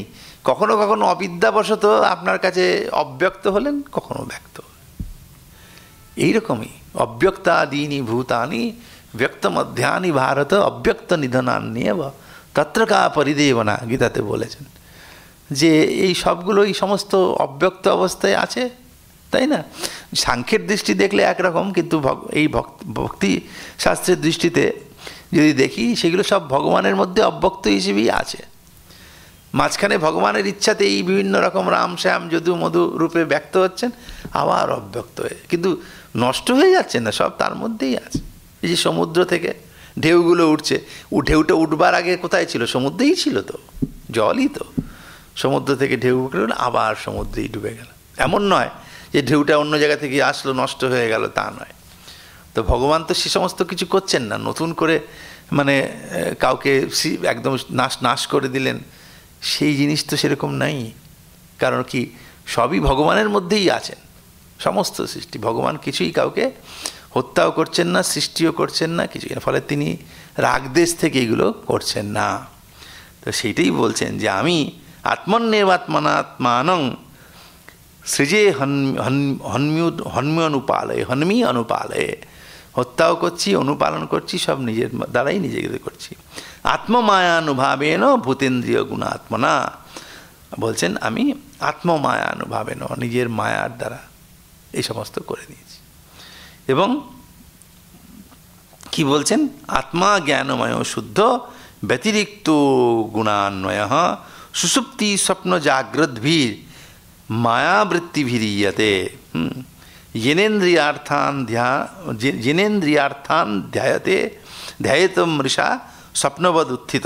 Speaker 2: কখনো কখনো অবিদ্যাবশত আপনার কাছে অব্যক্ত হলেন কখনো ব্যক্ত এইরকমই अव्यक्तादीनि ভূতানি ব্যক্তমধ্যানি ভারত অব্যক্ত নিধনান্নিয়ে তত্র কা পরিদেবনা গীতাতে বলেছেন যে এই সবগুলোই সমস্ত অব্যক্ত অবস্থায় আছে তাই না সাংখ্যের দৃষ্টি দেখলে একরকম কিন্তু এই ভক্তি শাস্ত্রের দৃষ্টিতে যদি দেখি সেগুলো সব ভগবানের মধ্যে অব্যক্ত হিসেবেই আছে মাঝখানে ভগবানের ইচ্ছাতে এই বিভিন্ন রকম রাম শ্যাম যদু মধু রূপে ব্যক্ত হচ্ছেন আবার অব্যক্ত হয়ে কিন্তু নষ্ট হয়ে যাচ্ছে না সব তার মধ্যেই আছে এই যে সমুদ্র থেকে ঢেউগুলো উঠছে ঢেউটা উঠবার আগে কোথায় ছিল সমুদ্রেই ছিল তো জলই তো সমুদ্র থেকে ঢেউ উঠল আবার সমুদ্রেই ডুবে গেল এমন নয় যে ঢেউটা অন্য জায়গা থেকে আসলো নষ্ট হয়ে গেল তা নয় তো ভগবান তো সে সমস্ত কিছু করছেন না নতুন করে মানে কাউকে একদম নাশ নাশ করে দিলেন সেই জিনিস তো সেরকম নাই কারণ কি সবই ভগবানের মধ্যেই আছেন সমস্ত সৃষ্টি ভগবান কিছুই কাউকে হত্যাও করছেন না সৃষ্টিও করছেন না কিছু ফলে তিনি রাগদেশ থেকে এগুলো করছেন না তো সেইটাই বলছেন যে আমি আত্মনির্বাত্মানাত্মানং সৃজে হনমিউ হনমি অনুপালয়ে হনমি অনুপালয়ে হত্যাও করছি অনুপালন করছি সব নিজের দ্বারাই নিজেকে করছি আত্মমায়ানুভাবেন ভূতেন্দ্রীয় গুণাত্মনা বলছেন আমি আত্মমায়ানুভাবেন নিজের মায়ার দ্বারা এই সমস্ত করে দিয়েছি এবং কি বলছেন আত্মা জ্ঞানময় শুদ্ধ ব্যতিরিক্ত গুণান্বয় সুসুপ্তি স্বপ্ন জাগ্রদ্ভির মায়াবৃত্তিভিরিয়তে জেনেন্দ্রিয়ার্থান ধ্যা জেনেন্দ্রিয়ার্থান ধ্যায়তে ধ্যায়ত মৃষা স্বপ্নবদ উত্থিত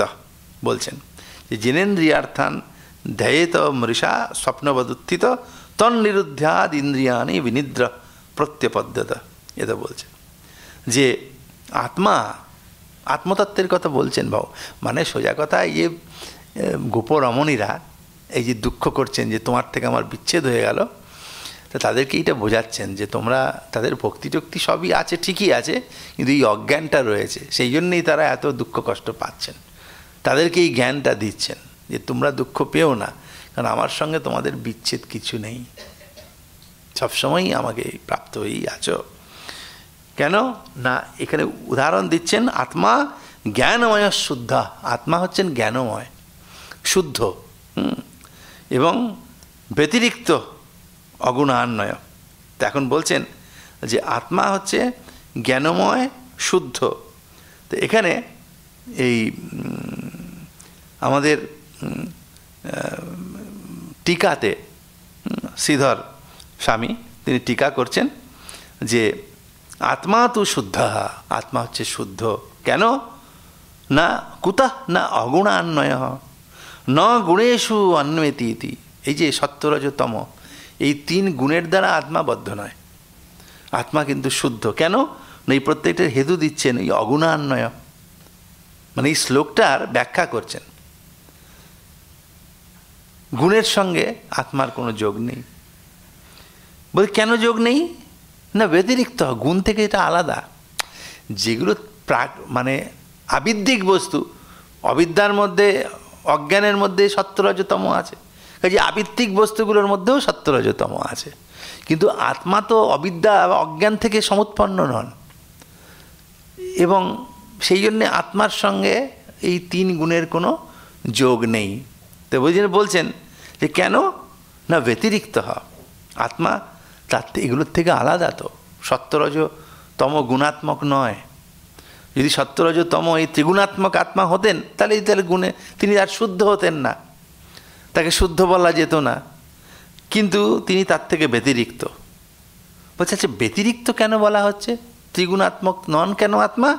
Speaker 2: বলছেন যে জেনেন্দ্রিয়ার্থান ধ্যায়ত মৃষা স্বপ্নবদ উত্থিত তন্নিরুদ্ধ্যাদ ইন্দ্রিয়ানি বিনিদ্রা প্রত্যপদ্ধত এটা বলছে যে আত্মা আত্মতত্ত্বের কথা বলছেন ভাব মানে সোজা কথা ইয়ে গোপরমণীরা এই যে দুঃখ করছেন যে তোমার থেকে আমার বিচ্ছেদ হয়ে গেল তো তাদেরকে এইটা বোঝাচ্ছেন যে তোমরা তাদের ভক্তি টক্তি সবই আছে ঠিকই আছে কিন্তু এই অজ্ঞানটা রয়েছে সেই জন্যেই তারা এত দুঃখ কষ্ট পাচ্ছেন তাদেরকে এই জ্ঞানটা দিচ্ছেন যে তোমরা দুঃখ পেও না কারণ আমার সঙ্গে তোমাদের বিচ্ছেদ কিছু নেই সবসময়ই আমাকে প্রাপ্ত হয়েই আছো কেন না এখানে উদাহরণ দিচ্ছেন আত্মা জ্ঞানময় শুদ্ধা আত্মা হচ্ছেন জ্ঞানময় শুদ্ধ এবং ব্যতিরিক্ত অগুণান্বয় তো এখন বলছেন যে আত্মা হচ্ছে জ্ঞানময় শুদ্ধ তো এখানে এই আমাদের টিকাতে শ্রীধর স্বামী তিনি টিকা করছেন যে আত্মা তু শুদ্ধ আত্মা হচ্ছে শুদ্ধ কেন না কুতাহ না অগুণান্বয় ন গুণেশু অন্বেতি ইতি এই যে সত্যরজতম এই তিন গুণের দ্বারা আত্মা বদ্ধ নয় আত্মা কিন্তু শুদ্ধ কেন না এই প্রত্যেকটা হেতু দিচ্ছেন এই অগুণান্বয় মানে এই শ্লোকটার ব্যাখ্যা করছেন গুণের সঙ্গে আত্মার কোনো যোগ নেই বলি কেন যোগ নেই না ব্যতিরিক্ত গুণ থেকে এটা আলাদা যেগুলো প্রাক মানে আবিদ্যিক বস্তু অবিদ্যার মধ্যে অজ্ঞানের মধ্যে সত্যরজতম আছে কাজে আবিত্তিক বস্তুগুলোর মধ্যেও সত্যরজতম আছে কিন্তু আত্মা তো অবিদ্যা অজ্ঞান থেকে সমুৎপন্ন নন এবং সেই জন্যে আত্মার সঙ্গে এই তিন গুণের কোনো যোগ নেই তো ওই জন্য বলছেন যে কেন না ব্যতিরিক্ত হ আত্মা তার এগুলোর থেকে আলাদা তো তম গুণাত্মক নয় যদি সত্যরজতম এই ত্রিগুণাত্মক আত্মা হতেন তাহলে তাহলে গুণে তিনি আর শুদ্ধ হতেন না তাকে শুদ্ধ বলা যেত না কিন্তু তিনি তার থেকে ব্যতিরিক্ত বলছে আচ্ছা ব্যতিরিক্ত কেন বলা হচ্ছে ত্রিগুণাত্মক নন কেন আত্মা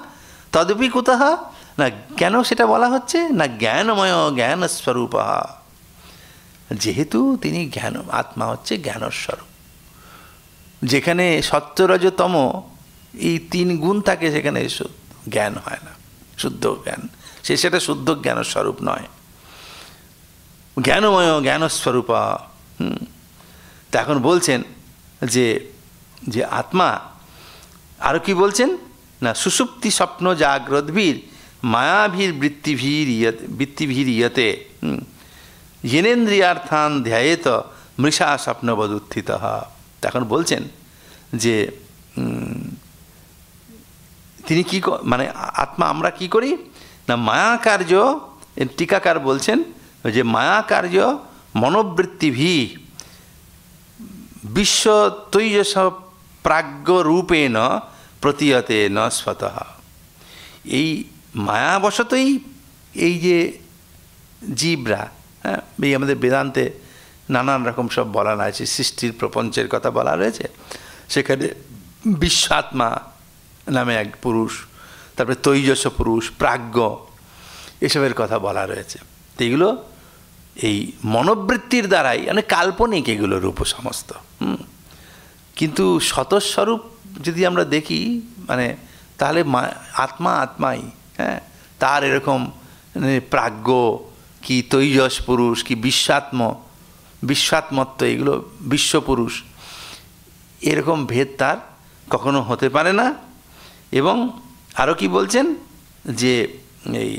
Speaker 2: তদপি হয় না কেন সেটা বলা হচ্ছে না জ্ঞানময় জ্ঞান স্বরূপ যেহেতু তিনি জ্ঞান আত্মা হচ্ছে জ্ঞানস্বরূপ যেখানে সত্যরজতম এই তিন গুণ থাকে সেখানে জ্ঞান হয় না শুদ্ধ জ্ঞান সে সেটা শুদ্ধ জ্ঞানস্বরূপ নয় জ্ঞানময় জ্ঞানস্বরূপ তা এখন বলছেন যে যে আত্মা আরও কি বলছেন না সুসুপ্তি স্বপ্ন জাগ্রদ্বীর মায়াভির্বৃত্তিভিরিয়তে জেনেন্দ্রিয়ার্থান ধ্যায়েত মৃষা স্বপ্নবধ উত্থিত এখন বলছেন যে তিনি কি মানে আত্মা আমরা কি করি না মায়া কার্য টিকাকার বলছেন যে মায়া কার্য মনোবৃত্তিভি বিশ্ব তৈজস প্রাজ্ঞরূপেণ প্রতীয়তে ন স্বতঃ এই মায়াবশতই এই যে জীবরা হ্যাঁ এই আমাদের বেদান্তে নানান রকম সব বলানো আছে সৃষ্টির প্রপঞ্চের কথা বলা রয়েছে সেখানে বিশ্বাত্মা নামে এক পুরুষ তারপরে তৈজস পুরুষ প্রাজ্ঞ এসবের কথা বলা রয়েছে তো এই মনোবৃত্তির দ্বারাই মানে কাল্পনিক এগুলো রূপ সমস্ত কিন্তু স্বতঃস্বরূপ যদি আমরা দেখি মানে তাহলে আত্মা আত্মাই হ্যাঁ তার এরকম মানে প্রাজ্ঞ কি তৈজস পুরুষ কি বিশ্বাত্ম বিশ্বাত্মত্ব এগুলো বিশ্বপুরুষ এরকম ভেদ তার কখনো হতে পারে না এবং আরও কি বলছেন যে এই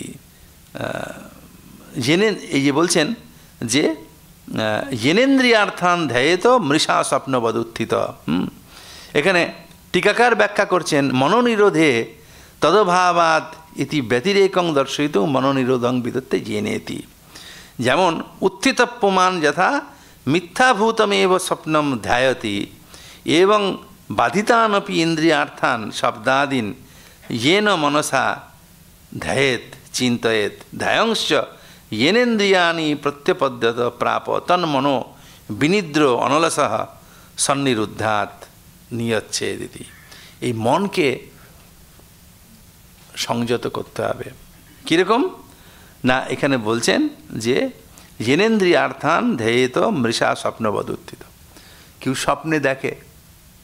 Speaker 2: জেনে এই যে বলছেন যে জেনেন্দ্রিয়ার্থান তো মৃষা স্বপ্নবদ উত্থিত এখানে টিকাকার ব্যাখ্যা করছেন মনোনিরোধে তদভাবাত ইতি ব্যতিরেকং দর্শিত মনোনিরোধং বিদত্তে জেনেতি যেমন উত্থিত প্রমাণ যথা মিথ্যাভূতমেব স্বপ্নম ধ্যায়তি এবং বাধিতানপি ইন্দ্রিয়ার্থান শব্দাদিন ইয়েন মনসা ধ্যায়েত চিন্তয়েত ধ্যায়ংশ ইয়েনেন্দ্রিয়ানি প্রত্যপদ্যত প্রাপ তন্মনো বিনিদ্র অনলসহ সন্নিরুদ্ধাত নিয়চ্ছেদিতি এই মনকে সংযত করতে হবে কীরকম না এখানে বলছেন যে আর্থান ধ্যেয়ত মৃষা স্বপ্নবদ উত্থিত কেউ স্বপ্নে দেখে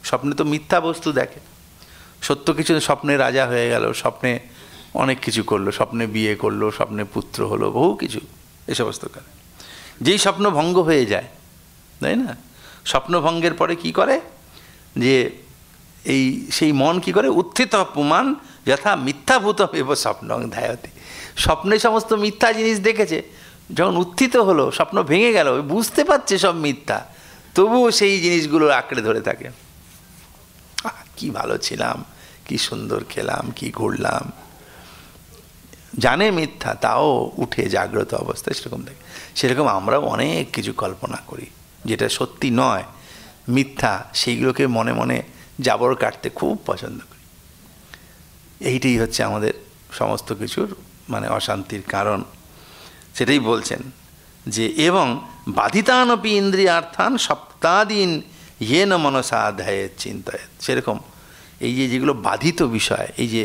Speaker 2: স্বপ্নে তো মিথ্যা বস্তু দেখে সত্য কিছু স্বপ্নে রাজা হয়ে গেল স্বপ্নে অনেক কিছু করলো স্বপ্নে বিয়ে করলো স্বপ্নে পুত্র হলো বহু কিছু এ সমস্ত কারণে যেই স্বপ্ন ভঙ্গ হয়ে যায় তাই না স্বপ্নভঙ্গের পরে কি করে যে এই সেই মন কি করে উত্থিত অপমান যথা মিথ্যাভূত এব স্বপ্ন ধায়তি স্বপ্নে সমস্ত মিথ্যা জিনিস দেখেছে যখন উত্থিত হলো স্বপ্ন ভেঙে গেল বুঝতে পারছে সব মিথ্যা তবুও সেই জিনিসগুলো আঁকড়ে ধরে থাকে কি ভালো ছিলাম কি সুন্দর খেলাম কি ঘুরলাম জানে মিথ্যা তাও উঠে জাগ্রত অবস্থায় সেরকম থাকে সেরকম আমরাও অনেক কিছু কল্পনা করি যেটা সত্যি নয় মিথ্যা সেইগুলোকে মনে মনে জাবর কাটতে খুব পছন্দ করি এইটাই হচ্ছে আমাদের সমস্ত কিছুর মানে অশান্তির কারণ সেটাই বলছেন যে এবং বাধিতানপি ইন্দ্রিয়ার্থান সপ্তাদিন ইয়েন মনসাধ্যায়ের চিন্তায় সেরকম এই যে যেগুলো বাধিত বিষয় এই যে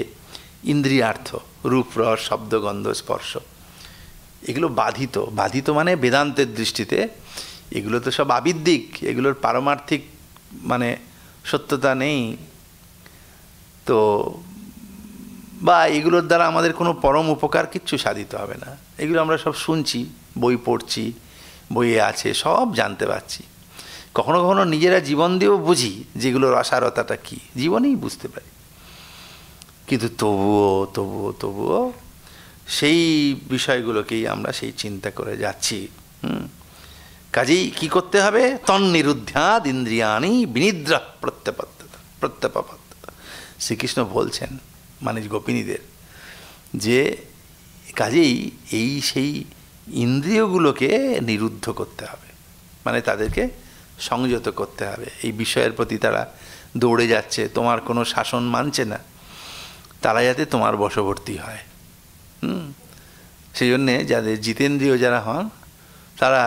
Speaker 2: ইন্দ্রিয়ার্থ রূপরস শব্দগন্ধ স্পর্শ এগুলো বাধিত বাধিত মানে বেদান্তের দৃষ্টিতে এগুলো তো সব আবিদ্যিক এগুলোর পারমার্থিক মানে সত্যতা নেই তো বা এগুলোর দ্বারা আমাদের কোনো পরম উপকার কিচ্ছু সাধিত হবে না এগুলো আমরা সব শুনছি বই পড়ছি বইয়ে আছে সব জানতে পারছি কখনো কখনো নিজেরা জীবন দিয়েও বুঝি যেগুলোর রসারতাটা কি জীবনেই বুঝতে পারি কিন্তু তবুও তবুও তবুও সেই বিষয়গুলোকেই আমরা সেই চিন্তা করে যাচ্ছি হুম কাজেই কি করতে হবে তন্নিরুদ্ধ্যাদ ইন্দ্রিয়ানি বিনিদ্রা প্রত্যপাত্মতা প্রত্যপাত্মতা শ্রীকৃষ্ণ বলছেন মানে গোপিনীদের যে কাজেই এই সেই ইন্দ্রিয়গুলোকে নিরুদ্ধ করতে হবে মানে তাদেরকে সংযত করতে হবে এই বিষয়ের প্রতি তারা দৌড়ে যাচ্ছে তোমার কোনো শাসন মানছে না তারা যাতে তোমার বশবর্তী হয় হুম সেই জন্যে যাদের জিতেন্দ্রীয় যারা হন তারা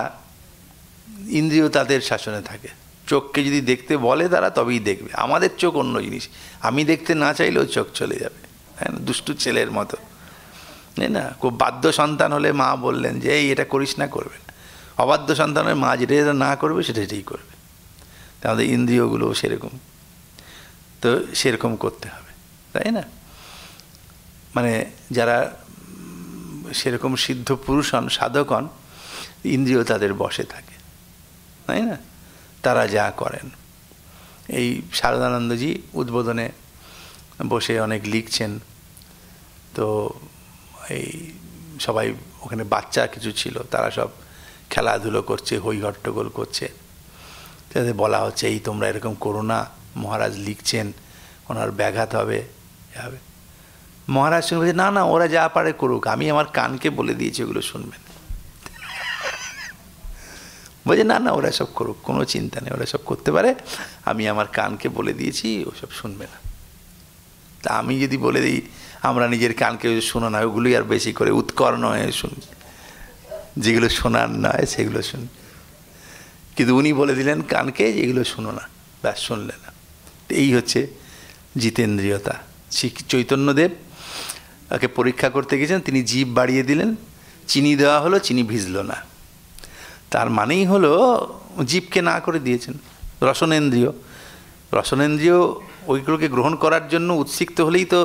Speaker 2: ইন্দ্রিয় তাদের শাসনে থাকে চোখকে যদি দেখতে বলে তারা তবেই দেখবে আমাদের চোখ অন্য জিনিস আমি দেখতে না চাইলেও চোখ চলে যাবে হ্যাঁ দুষ্টু ছেলের মতো তাই না খুব বাধ্য সন্তান হলে মা বললেন যে এই এটা করিস না করবে অবাধ্য সন্তান হলে মা যেটা না করবে সেটা সেটাই করবে আমাদের ইন্দ্রিয়গুলোও সেরকম তো সেরকম করতে হবে তাই না মানে যারা সেরকম সিদ্ধ পুরুষ হন সাধক হন ইন্দ্রিয় তাদের বসে থাকে তাই না তারা যা করেন এই শারদানন্দজি উদ্বোধনে বসে অনেক লিখছেন তো এই সবাই ওখানে বাচ্চা কিছু ছিল তারা সব খেলাধুলো করছে হই হট্টগোল করছে তাদের বলা হচ্ছে এই তোমরা এরকম করো না মহারাজ লিখছেন ওনার ব্যাঘাত হবে হবে মহারাজ শুনে বলছে না না ওরা যা পারে করুক আমি আমার কানকে বলে দিয়েছি ওগুলো শুনবেন বলছে না না ওরা সব করুক কোনো চিন্তা নেই ওরা সব করতে পারে আমি আমার কানকে বলে দিয়েছি ওসব শুনবে না তা আমি যদি বলে দিই আমরা নিজের কানকে শোনো না ওগুলোই আর বেশি করে উৎকর নয় শুনি যেগুলো শোনার নয় সেগুলো শুনি কিন্তু উনি বলে দিলেন কানকে যেগুলো শুনো না ব্যাস শুনলে না এই হচ্ছে জিতেন্দ্রিয়তা শ্রী চৈতন্যদেব ওকে পরীক্ষা করতে গেছেন তিনি জীব বাড়িয়ে দিলেন চিনি দেওয়া হলো চিনি ভিজল না তার মানেই হলো জীবকে না করে দিয়েছেন রসনেন্দ্রীয় রসনেন্দ্রীয় ওইগুলোকে গ্রহণ করার জন্য উৎসিক্ত হলেই তো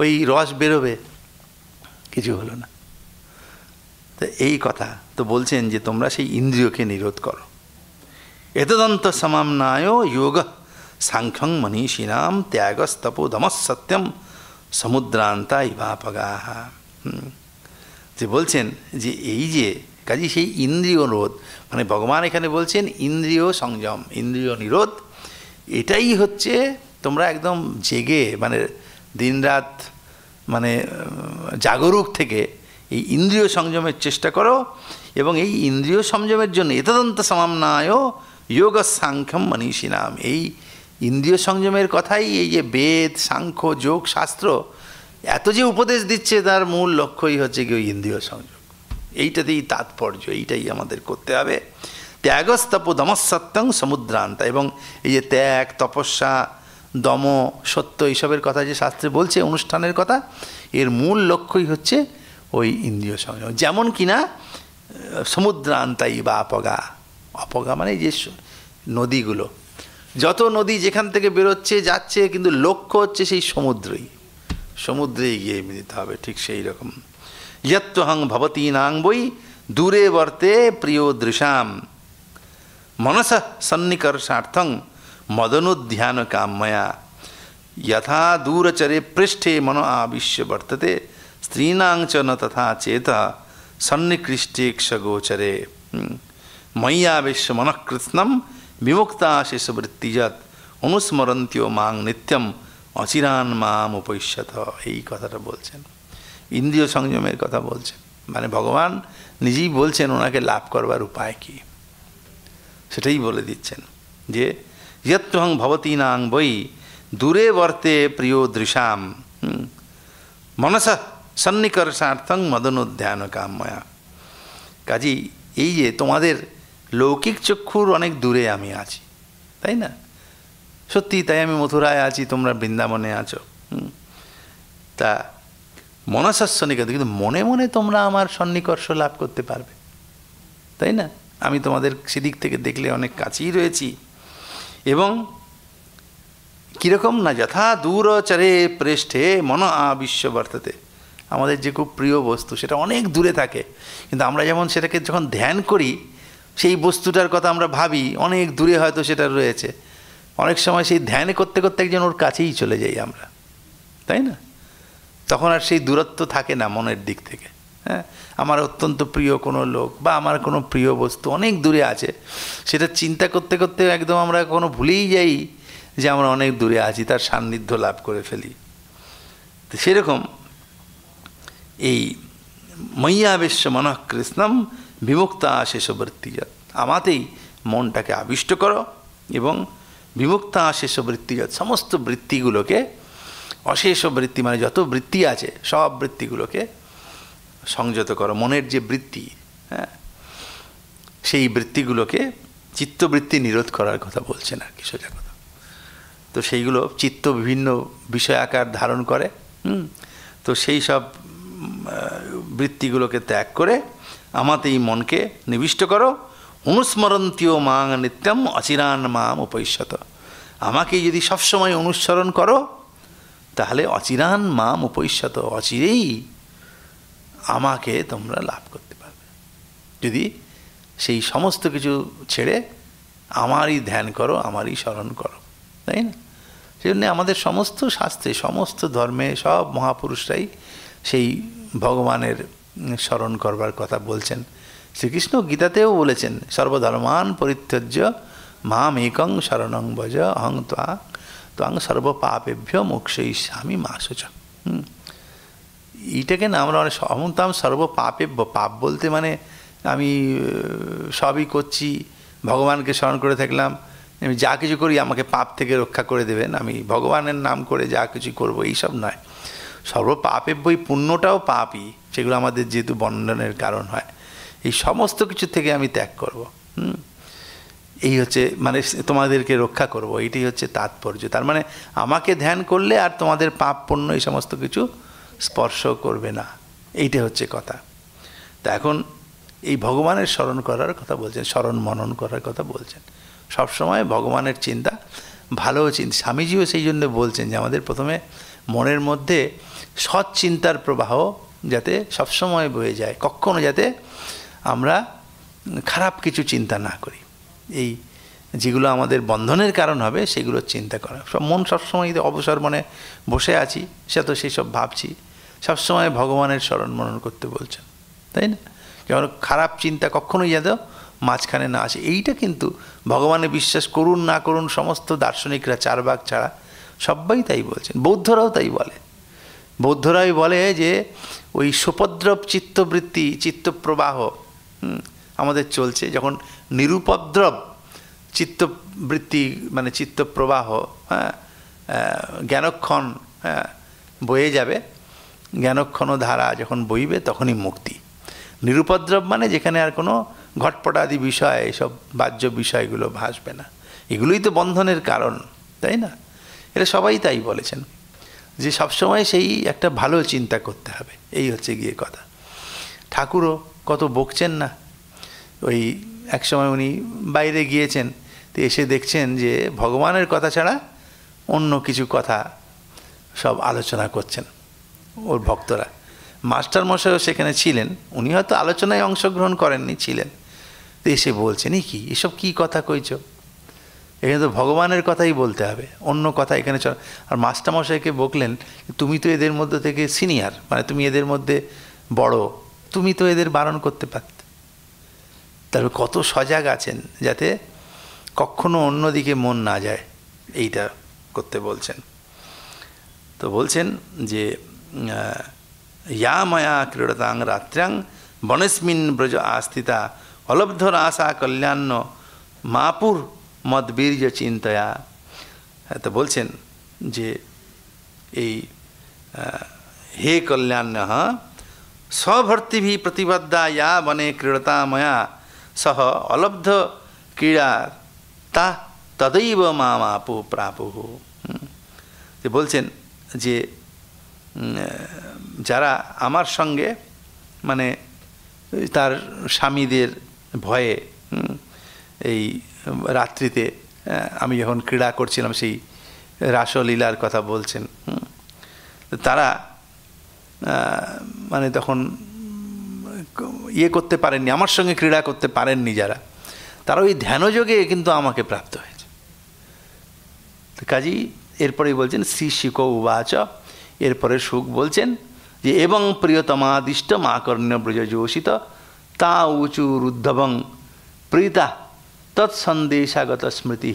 Speaker 2: ওই রস বেরোবে কিছু হলো না তো এই কথা তো বলছেন যে তোমরা সেই ইন্দ্রিয়কে নিরোধ করো এতদন্ত সমামনায় যোগ সাংখ্যং স্তপ ত্যাগস্তপোধম সত্যম সমুদ্রান্তা ইবাপগাহা যে বলছেন যে এই যে কাজী সেই ইন্দ্রিয় রোধ মানে ভগবান এখানে বলছেন ইন্দ্রিয় সংযম ইন্দ্রিয় নিরোধ এটাই হচ্ছে তোমরা একদম জেগে মানে দিনরাত মানে জাগরুক থেকে এই ইন্দ্রিয় সংযমের চেষ্টা করো এবং এই ইন্দ্রিয় সংযমের জন্য এতদন্ত সমামনায় যোগ সাংখ্যম মনীষী নাম এই ইন্দ্রিয় সংযমের কথাই এই যে বেদ সাংখ্য যোগ শাস্ত্র এত যে উপদেশ দিচ্ছে তার মূল লক্ষ্যই হচ্ছে কি ওই ইন্দ্রিয় সংযোগ এইটাতেই তাৎপর্য এইটাই আমাদের করতে হবে ত্যাগস্তপ দমসত্যং সমুদ্রান্ত এবং এই যে ত্যাগ তপস্যা দম সত্য এইসবের কথা যে শাস্ত্রে বলছে অনুষ্ঠানের কথা এর মূল লক্ষ্যই হচ্ছে ওই ইন্দ্রিয় সংযম যেমন কিনা সমুদ্রান্তাই বা অপগা অপগা মানে যে নদীগুলো যত নদী যেখান থেকে বেরোচ্ছে যাচ্ছে কিন্তু লক্ষ্য হচ্ছে সেই সমুদ্রই সমুদ্রেই গিয়ে মিলিতে হবে ঠিক সেই রকম ইয়ত্তহং ভবতী নাং বই দূরে বর্তে প্রিয় দৃশাম মনস সন্নিকর্ষার্থং মদনোধ্যান কাময়া যথা দূরচরে পৃষ্ঠে মন আবিশ্য বর্ততে স্ত্রীণাঞ্চন তথা চেত সন্নিকৃষ্টেক্ষ গোচরে মৈয়াবিশ্য মনঃকৃষ্ণম বিমুক্তা শেষবৃত্তিজত অনুস্মরন্ত্য মাং নিত্যম অচিরান মাম উপৈষত এই কথাটা বলছেন ইন্দ্রিয় সংযমের কথা বলছেন মানে ভগবান নিজেই বলছেন ওনাকে লাভ করবার উপায় কি সেটাই বলে দিচ্ছেন যে ভবতী ভবতীনাং বৈ দূরে বর্তে প্রিয় দৃশাম মনস সন্নিকর্ষার্থং মদনোধ্যান কাময়া কাজী এই যে তোমাদের লৌকিক চক্ষুর অনেক দূরে আমি আছি তাই না সত্যি তাই আমি মথুরায় আছি তোমরা বৃন্দাবনে আছো তা মনসাস্য কিন্তু মনে মনে তোমরা আমার সন্নিকর্ষ লাভ করতে পারবে তাই না আমি তোমাদের সেদিক থেকে দেখলে অনেক কাছেই রয়েছি এবং কীরকম না যথা দূরচরে পৃষ্ঠে মন আবিশ্ব বর্ততে আমাদের যে খুব প্রিয় বস্তু সেটা অনেক দূরে থাকে কিন্তু আমরা যেমন সেটাকে যখন ধ্যান করি সেই বস্তুটার কথা আমরা ভাবি অনেক দূরে হয়তো সেটা রয়েছে অনেক সময় সেই ধ্যান করতে করতে একজন ওর কাছেই চলে যাই আমরা তাই না তখন আর সেই দূরত্ব থাকে না মনের দিক থেকে হ্যাঁ আমার অত্যন্ত প্রিয় কোনো লোক বা আমার কোনো প্রিয় বস্তু অনেক দূরে আছে সেটা চিন্তা করতে করতে একদম আমরা কোনো ভুলেই যাই যে আমরা অনেক দূরে আছি তার সান্নিধ্য লাভ করে ফেলি তো সেরকম এই মৈয়াবেশ্য মনঃ কৃষ্ণম বিমুক্তা শেষবৃত্তিজাত আমাতেই মনটাকে আবিষ্ট করো এবং বিমুক্তা অশেষ বৃত্তিজাত সমস্ত বৃত্তিগুলোকে অশেষ বৃত্তি মানে যত বৃত্তি আছে সব বৃত্তিগুলোকে সংযত করো মনের যে বৃত্তি হ্যাঁ সেই বৃত্তিগুলোকে চিত্তবৃত্তি নিরোধ করার কথা বলছেন আর কি সোজা কথা তো সেইগুলো চিত্ত বিভিন্ন বিষয় আকার ধারণ করে হুম তো সেই সব বৃত্তিগুলোকে ত্যাগ করে আমাতে এই মনকে নিবিষ্ট করো অনুস্মরন্তীয় মাং নিত্যম অচিরান মাম উপৈষ্যত আমাকে যদি সবসময় অনুসরণ করো তাহলে অচিরান মাম উপৈষ্যত অচিরেই আমাকে তোমরা লাভ করতে পারবে যদি সেই সমস্ত কিছু ছেড়ে আমারই ধ্যান করো আমারই স্মরণ করো তাই না সেই জন্য আমাদের সমস্ত শাস্ত্রে সমস্ত ধর্মে সব মহাপুরুষরাই সেই ভগবানের স্মরণ করবার কথা বলছেন শ্রীকৃষ্ণ গীতাতেও বলেছেন সর্বধর্মান পরিত্যজ্য মাম একং শরণং বজ অহং ত্বাং ত্বাং সর্বপাপেভ্য মোক্ষ ইস্যামি মাসচ হুম এইটাকে না আমরা অনেক অমন্তাম সর্ব পাপে পাপ বলতে মানে আমি সবই করছি ভগবানকে স্মরণ করে থাকলাম আমি যা কিছু করি আমাকে পাপ থেকে রক্ষা করে দেবেন আমি ভগবানের নাম করে যা কিছু করবো এইসব নয় সর্ব বই পুণ্যটাও পাপই সেগুলো আমাদের যেহেতু বন্ধনের কারণ হয় এই সমস্ত কিছু থেকে আমি ত্যাগ করব হুম এই হচ্ছে মানে তোমাদেরকে রক্ষা করব এটাই হচ্ছে তাৎপর্য তার মানে আমাকে ধ্যান করলে আর তোমাদের পাপ পুণ্য এই সমস্ত কিছু স্পর্শ করবে না এইটা হচ্ছে কথা তা এখন এই ভগবানের স্মরণ করার কথা বলছেন স্মরণ মনন করার কথা বলছেন সবসময় ভগবানের চিন্তা ভালো চিন্তা স্বামীজিও সেই জন্য বলছেন যে আমাদের প্রথমে মনের মধ্যে সৎ চিন্তার প্রবাহ যাতে সবসময় বয়ে যায় কখনো যাতে আমরা খারাপ কিছু চিন্তা না করি এই যেগুলো আমাদের বন্ধনের কারণ হবে সেগুলো চিন্তা করা সব মন সবসময় অবসর মনে বসে আছি সে তো সেই সব ভাবছি সবসময় ভগবানের স্মরণ মনন করতে বলছেন তাই না কেমন খারাপ চিন্তা কখনোই যেন মাঝখানে না আসে এইটা কিন্তু ভগবানে বিশ্বাস করুন না করুন সমস্ত দার্শনিকরা চার ভাগ ছাড়া সবাই তাই বলছেন বৌদ্ধরাও তাই বলে বৌদ্ধরাই বলে যে ওই সুপদ্রব চিত্তবৃত্তি চিত্তপ্রবাহ আমাদের চলছে যখন নিরুপদ্রব চিত্তবৃত্তি মানে চিত্তপ্রবাহ হ্যাঁ জ্ঞানক্ষণ হ্যাঁ, বয়ে যাবে জ্ঞানক্ষণ ধারা যখন বইবে তখনই মুক্তি নিরুপদ্রব মানে যেখানে আর কোনো ঘটপটাদি বিষয় এসব বাহ্য বিষয়গুলো ভাসবে না এগুলোই তো বন্ধনের কারণ তাই না এটা সবাই তাই বলেছেন যে সবসময় সেই একটা ভালো চিন্তা করতে হবে এই হচ্ছে গিয়ে কথা ঠাকুরও কত বকছেন না ওই একসময় উনি বাইরে গিয়েছেন তো এসে দেখছেন যে ভগবানের কথা ছাড়া অন্য কিছু কথা সব আলোচনা করছেন ওর ভক্তরা মাস্টার মশাইও সেখানে ছিলেন উনি হয়তো আলোচনায় অংশগ্রহণ করেননি ছিলেন তো এসে বলছেন কি এসব কী কথা কইছ এখানে তো ভগবানের কথাই বলতে হবে অন্য কথা এখানে চল আর মাস্টারমশাইকে বকলেন তুমি তো এদের মধ্যে থেকে সিনিয়র মানে তুমি এদের মধ্যে বড় তুমি তো এদের বারণ করতে পারত তারপর কত সজাগ আছেন যাতে কখনো অন্যদিকে মন না যায় এইটা করতে বলছেন তো বলছেন যে ইয়া মায়া ক্রীড়তাং রাত্রাং বনেস্মিন ব্রজ আস্থিতা অলব্ধ আশা কল্যাণ মাপুর মদবীর্য চিন্তয়া হ্যাঁ, তো বলছেন যে এই হে কল্যাণ হ্যাঁ, স্বভর্তিভি প্রতিবদ্ধা ইয়া বনে ক্রীড়তা ময়া সহ অলব্ধ ক্রীড়া তা তদৈব মামাপু প্রাপু যে বলছেন যে যারা আমার সঙ্গে মানে তার স্বামীদের ভয়ে এই রাত্রিতে আমি যখন ক্রীড়া করছিলাম সেই রাসলীলার কথা বলছেন তারা মানে তখন ইয়ে করতে পারেননি আমার সঙ্গে ক্রীড়া করতে পারেননি যারা তারা ওই ধ্যানযোগে কিন্তু আমাকে প্রাপ্ত হয়েছে কাজী এরপরে বলছেন শ্রী শিক উবাচ এরপরে সুখ বলছেন যে এবং প্রিয়তমাদিষ্ট মাকর্ণ্য ব্রজ যোষিত তা উঁচু রুদ্ধবং প্রীতা তৎসন্দেশাগত স্মৃতি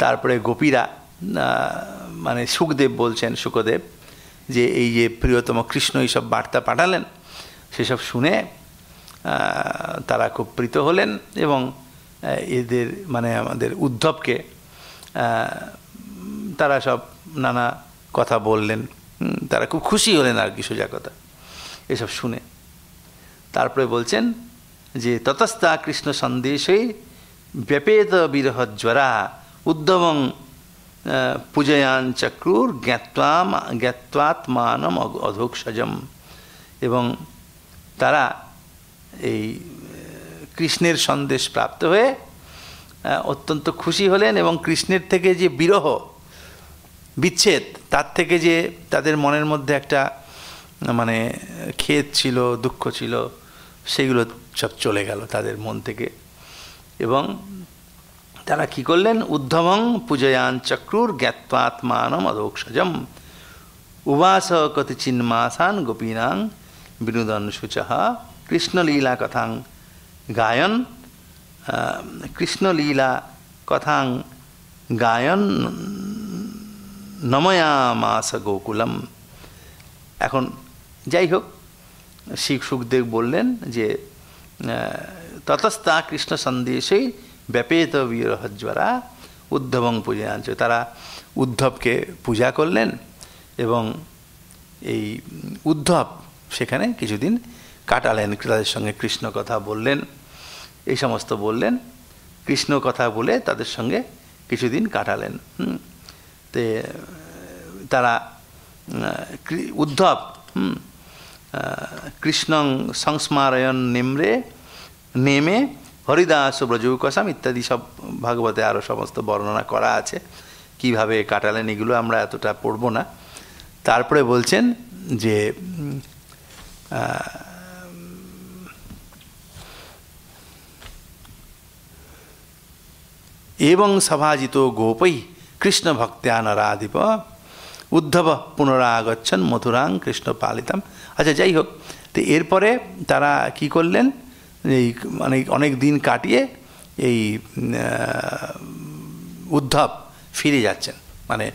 Speaker 2: তারপরে গোপীরা মানে সুখদেব বলছেন সুখদেব যে এই যে প্রিয়তম কৃষ্ণ এইসব বার্তা পাঠালেন সেসব শুনে তারা খুব প্রীত হলেন এবং এদের মানে আমাদের উদ্ধবকে তারা সব নানা কথা বললেন তারা খুব খুশি হলেন আর কি সোজা কথা এসব শুনে তারপরে বলছেন যে ততস্তা কৃষ্ণ সন্দেশে বিরহ জ্বরা উদ্ধবং পূজয়ান চক্রুর জ্ঞাত্বাম জ্ঞাত্বাত্মানম অধোক্ষজম এবং তারা এই কৃষ্ণের সন্দেশ প্রাপ্ত হয়ে অত্যন্ত খুশি হলেন এবং কৃষ্ণের থেকে যে বিরহ বিচ্ছেদ তার থেকে যে তাদের মনের মধ্যে একটা মানে খেদ ছিল দুঃখ ছিল সেগুলো সব চলে গেল তাদের মন থেকে এবং তারা কি করলেন উদ্ধবং পূজয়ান চক্রুর জ্ঞাত্মাত্মানম অধোক্ষজম উবাস চিন্মাসান গোপীনাং বিনোদন সুচাহা কৃষ্ণলীলা কথাং গায়ন কৃষ্ণলীলা কথাং গায়ন নময়ামাস গোকুলম এখন যাই হোক শিব সুখদেব বললেন যে ততস্তা কৃষ্ণ সন্দেশে ব্যাপেত বীরহজ্বরা উদ্ধবং পূজা তারা উদ্ধবকে পূজা করলেন এবং এই উদ্ধব সেখানে কিছুদিন কাটালেন তাদের সঙ্গে কৃষ্ণ কথা বললেন এই সমস্ত বললেন কৃষ্ণ কথা বলে তাদের সঙ্গে কিছুদিন কাটালেন তে তারা উদ্ধব কৃষ্ণং সংস্মারায়ণ নেমরে নেমে হরিদাস ব্রজু কসাম ইত্যাদি সব ভাগবতে আরও সমস্ত বর্ণনা করা আছে কিভাবে কাটালেন এগুলো আমরা এতটা পড়ব না তারপরে বলছেন যে এবং সভাজিত গোপই কৃষ্ণ ভক্তিয়া নরাধিপ উদ্ধব পুনরাগচ্ছন মথুরাং কৃষ্ণ পালিতাম আচ্ছা যাই হোক তো এরপরে তারা কি করলেন এই মানে অনেক দিন কাটিয়ে এই উদ্ধব ফিরে যাচ্ছেন মানে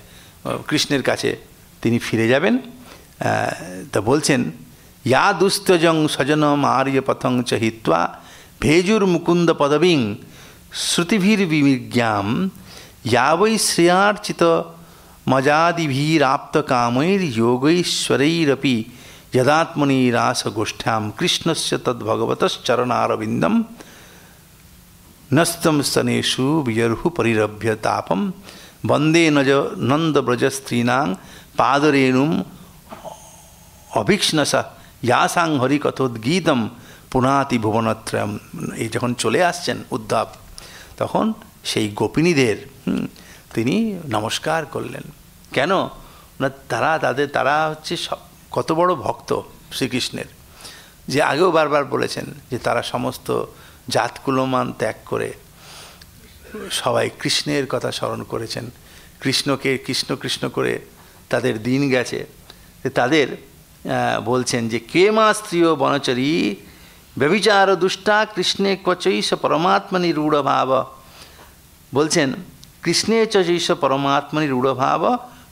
Speaker 2: কৃষ্ণের কাছে তিনি ফিরে যাবেন তা বলছেন ইয়া দুস্তজং স্বজন মার্য পথং চহিত্বা ভেজুর মুকুন্দ পদবীং श्रुतिभिर्विज्ञाम यावै श्रेयार्चित मजादिभिराप्तकामैर्योगैश्वरैरपि यदात्मनि रासगोष्ठ्यां कृष्णस्य तद्भगवतश्चरणारविन्दं नस्तं स्तनेषु वियर्हु वन्दे नज नन्दव्रजस्त्रीणां पादरेणुम् অভীক্ষ্ণস ইয়াসাং হরিকথোদ্গীতম পুনাতি ভুবনত্রয়ম এই যখন চলে আসছেন তখন সেই গোপিনীদের তিনি নমস্কার করলেন কেন না তারা তাদের তারা হচ্ছে সব কত বড় ভক্ত শ্রীকৃষ্ণের যে আগেও বারবার বলেছেন যে তারা সমস্ত জাতকুলমান ত্যাগ করে সবাই কৃষ্ণের কথা স্মরণ করেছেন কৃষ্ণকে কৃষ্ণ কৃষ্ণ করে তাদের দিন গেছে তাদের বলছেন যে কে মা স্ত্রী ও বনচরী ব্যবিচার দুষ্টা কৃষ্ণে কচৈস পরমাত্মনি রূঢ়ভাব বলছেন কৃষ্ণে চৈস পরমাত্মনি রূঢ়ভাব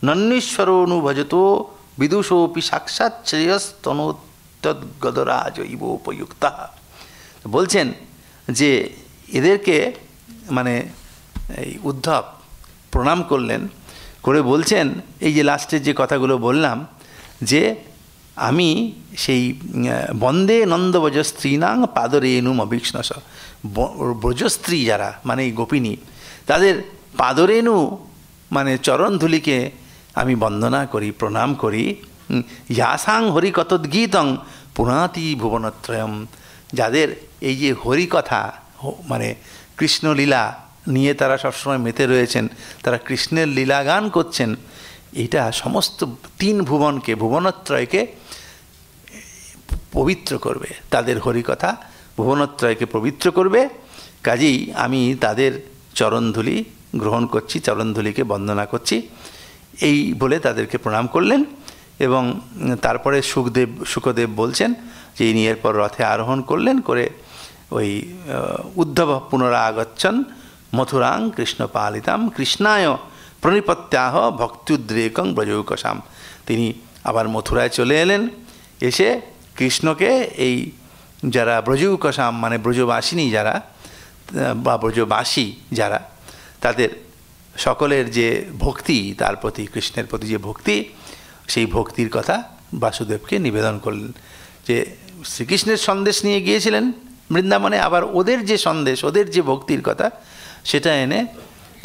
Speaker 2: নন্নীশ্বরণু ভজতো বিদুষোপি সাক্ষাৎ শ্রেয়স্তনোত্তদ্গদরাজ ইব উপযুক্ত বলছেন যে এদেরকে মানে এই উদ্ধব প্রণাম করলেন করে বলছেন এই যে লাস্টের যে কথাগুলো বললাম যে আমি সেই বন্দে নন্দবজ স্ত্রীনাং পাদরেনুম অবিক্ষ্ণস ব্রজস্ত্রী যারা মানে এই গোপিনী তাদের পাদরেণু মানে চরণধুলিকে আমি বন্দনা করি প্রণাম করি ইয়াসাং হরিকতদ্গীতং পুনাতি ভুবনত্রয়ম যাদের এই যে হরিকথা মানে কৃষ্ণলীলা নিয়ে তারা সবসময় মেতে রয়েছেন তারা কৃষ্ণের লীলা গান করছেন এটা সমস্ত তিন ভুবনকে ভুবনত্রয়কে পবিত্র করবে তাদের হরিকথা ভুবনত্রয়কে পবিত্র করবে কাজেই আমি তাদের চরণধুলি গ্রহণ করছি চরণধুলিকে বন্দনা করছি এই বলে তাদেরকে প্রণাম করলেন এবং তারপরে সুখদেব সুখদেব বলছেন যে ইনি এরপর রথে আরোহণ করলেন করে ওই উদ্ধব পুনরা আগচ্ছন মথুরাং কৃষ্ণ পালিতাম কৃষ্ণায় প্রণিপত্যাহ উদ্রেকং ব্রজৌকসাম তিনি আবার মথুরায় চলে এলেন এসে কৃষ্ণকে এই যারা ব্রজকসাম মানে ব্রজবাসিনী যারা বা ব্রজবাসী যারা তাদের সকলের যে ভক্তি তার প্রতি কৃষ্ণের প্রতি যে ভক্তি সেই ভক্তির কথা বাসুদেবকে নিবেদন করলেন যে শ্রীকৃষ্ণের সন্দেশ নিয়ে গিয়েছিলেন বৃন্দাবনে আবার ওদের যে সন্দেশ ওদের যে ভক্তির কথা সেটা এনে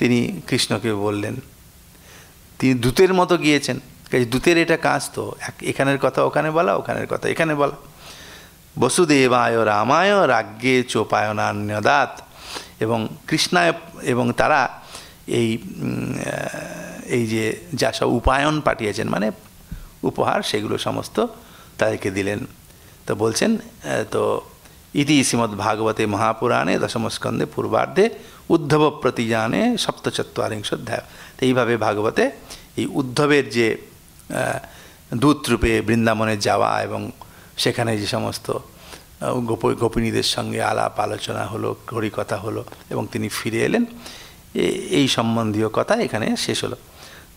Speaker 2: তিনি কৃষ্ণকে বললেন তিনি দূতের মতো গিয়েছেন কাজে দূতের এটা কাজ তো এখানের কথা ওখানে বলা ওখানের কথা এখানে বলা বসুদেবায় রামায় রাজ্ঞে চোপায়নান্যদাত এবং কৃষ্ণায় এবং তারা এই এই যে যা সব উপায়ন পাঠিয়েছেন মানে উপহার সেগুলো সমস্ত তাদেরকে দিলেন তো বলছেন তো ইতি শ্রীমদ্ ভাগবতে মহাপুরাণে দশমস্কন্ধে পূর্বার্ধে উদ্ধব প্রতিজানে অধ্যায় তো এইভাবে ভাগবতে এই উদ্ধবের যে দূতরূপে বৃন্দাবনে যাওয়া এবং সেখানে যে সমস্ত গোপ গোপিনীদের সঙ্গে আলাপ আলোচনা হলো কথা হলো এবং তিনি ফিরে এলেন এই সম্বন্ধীয় কথা এখানে শেষ হলো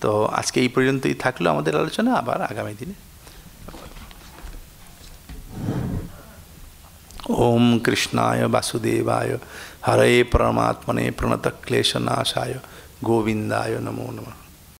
Speaker 2: তো আজকে এই পর্যন্তই থাকলো আমাদের আলোচনা আবার আগামী দিনে ওম কৃষ্ণায় বাসুদেবায় হরে পরমাত্মনে ক্লেশনাশায় গোবিন্দায় নমো নমঃ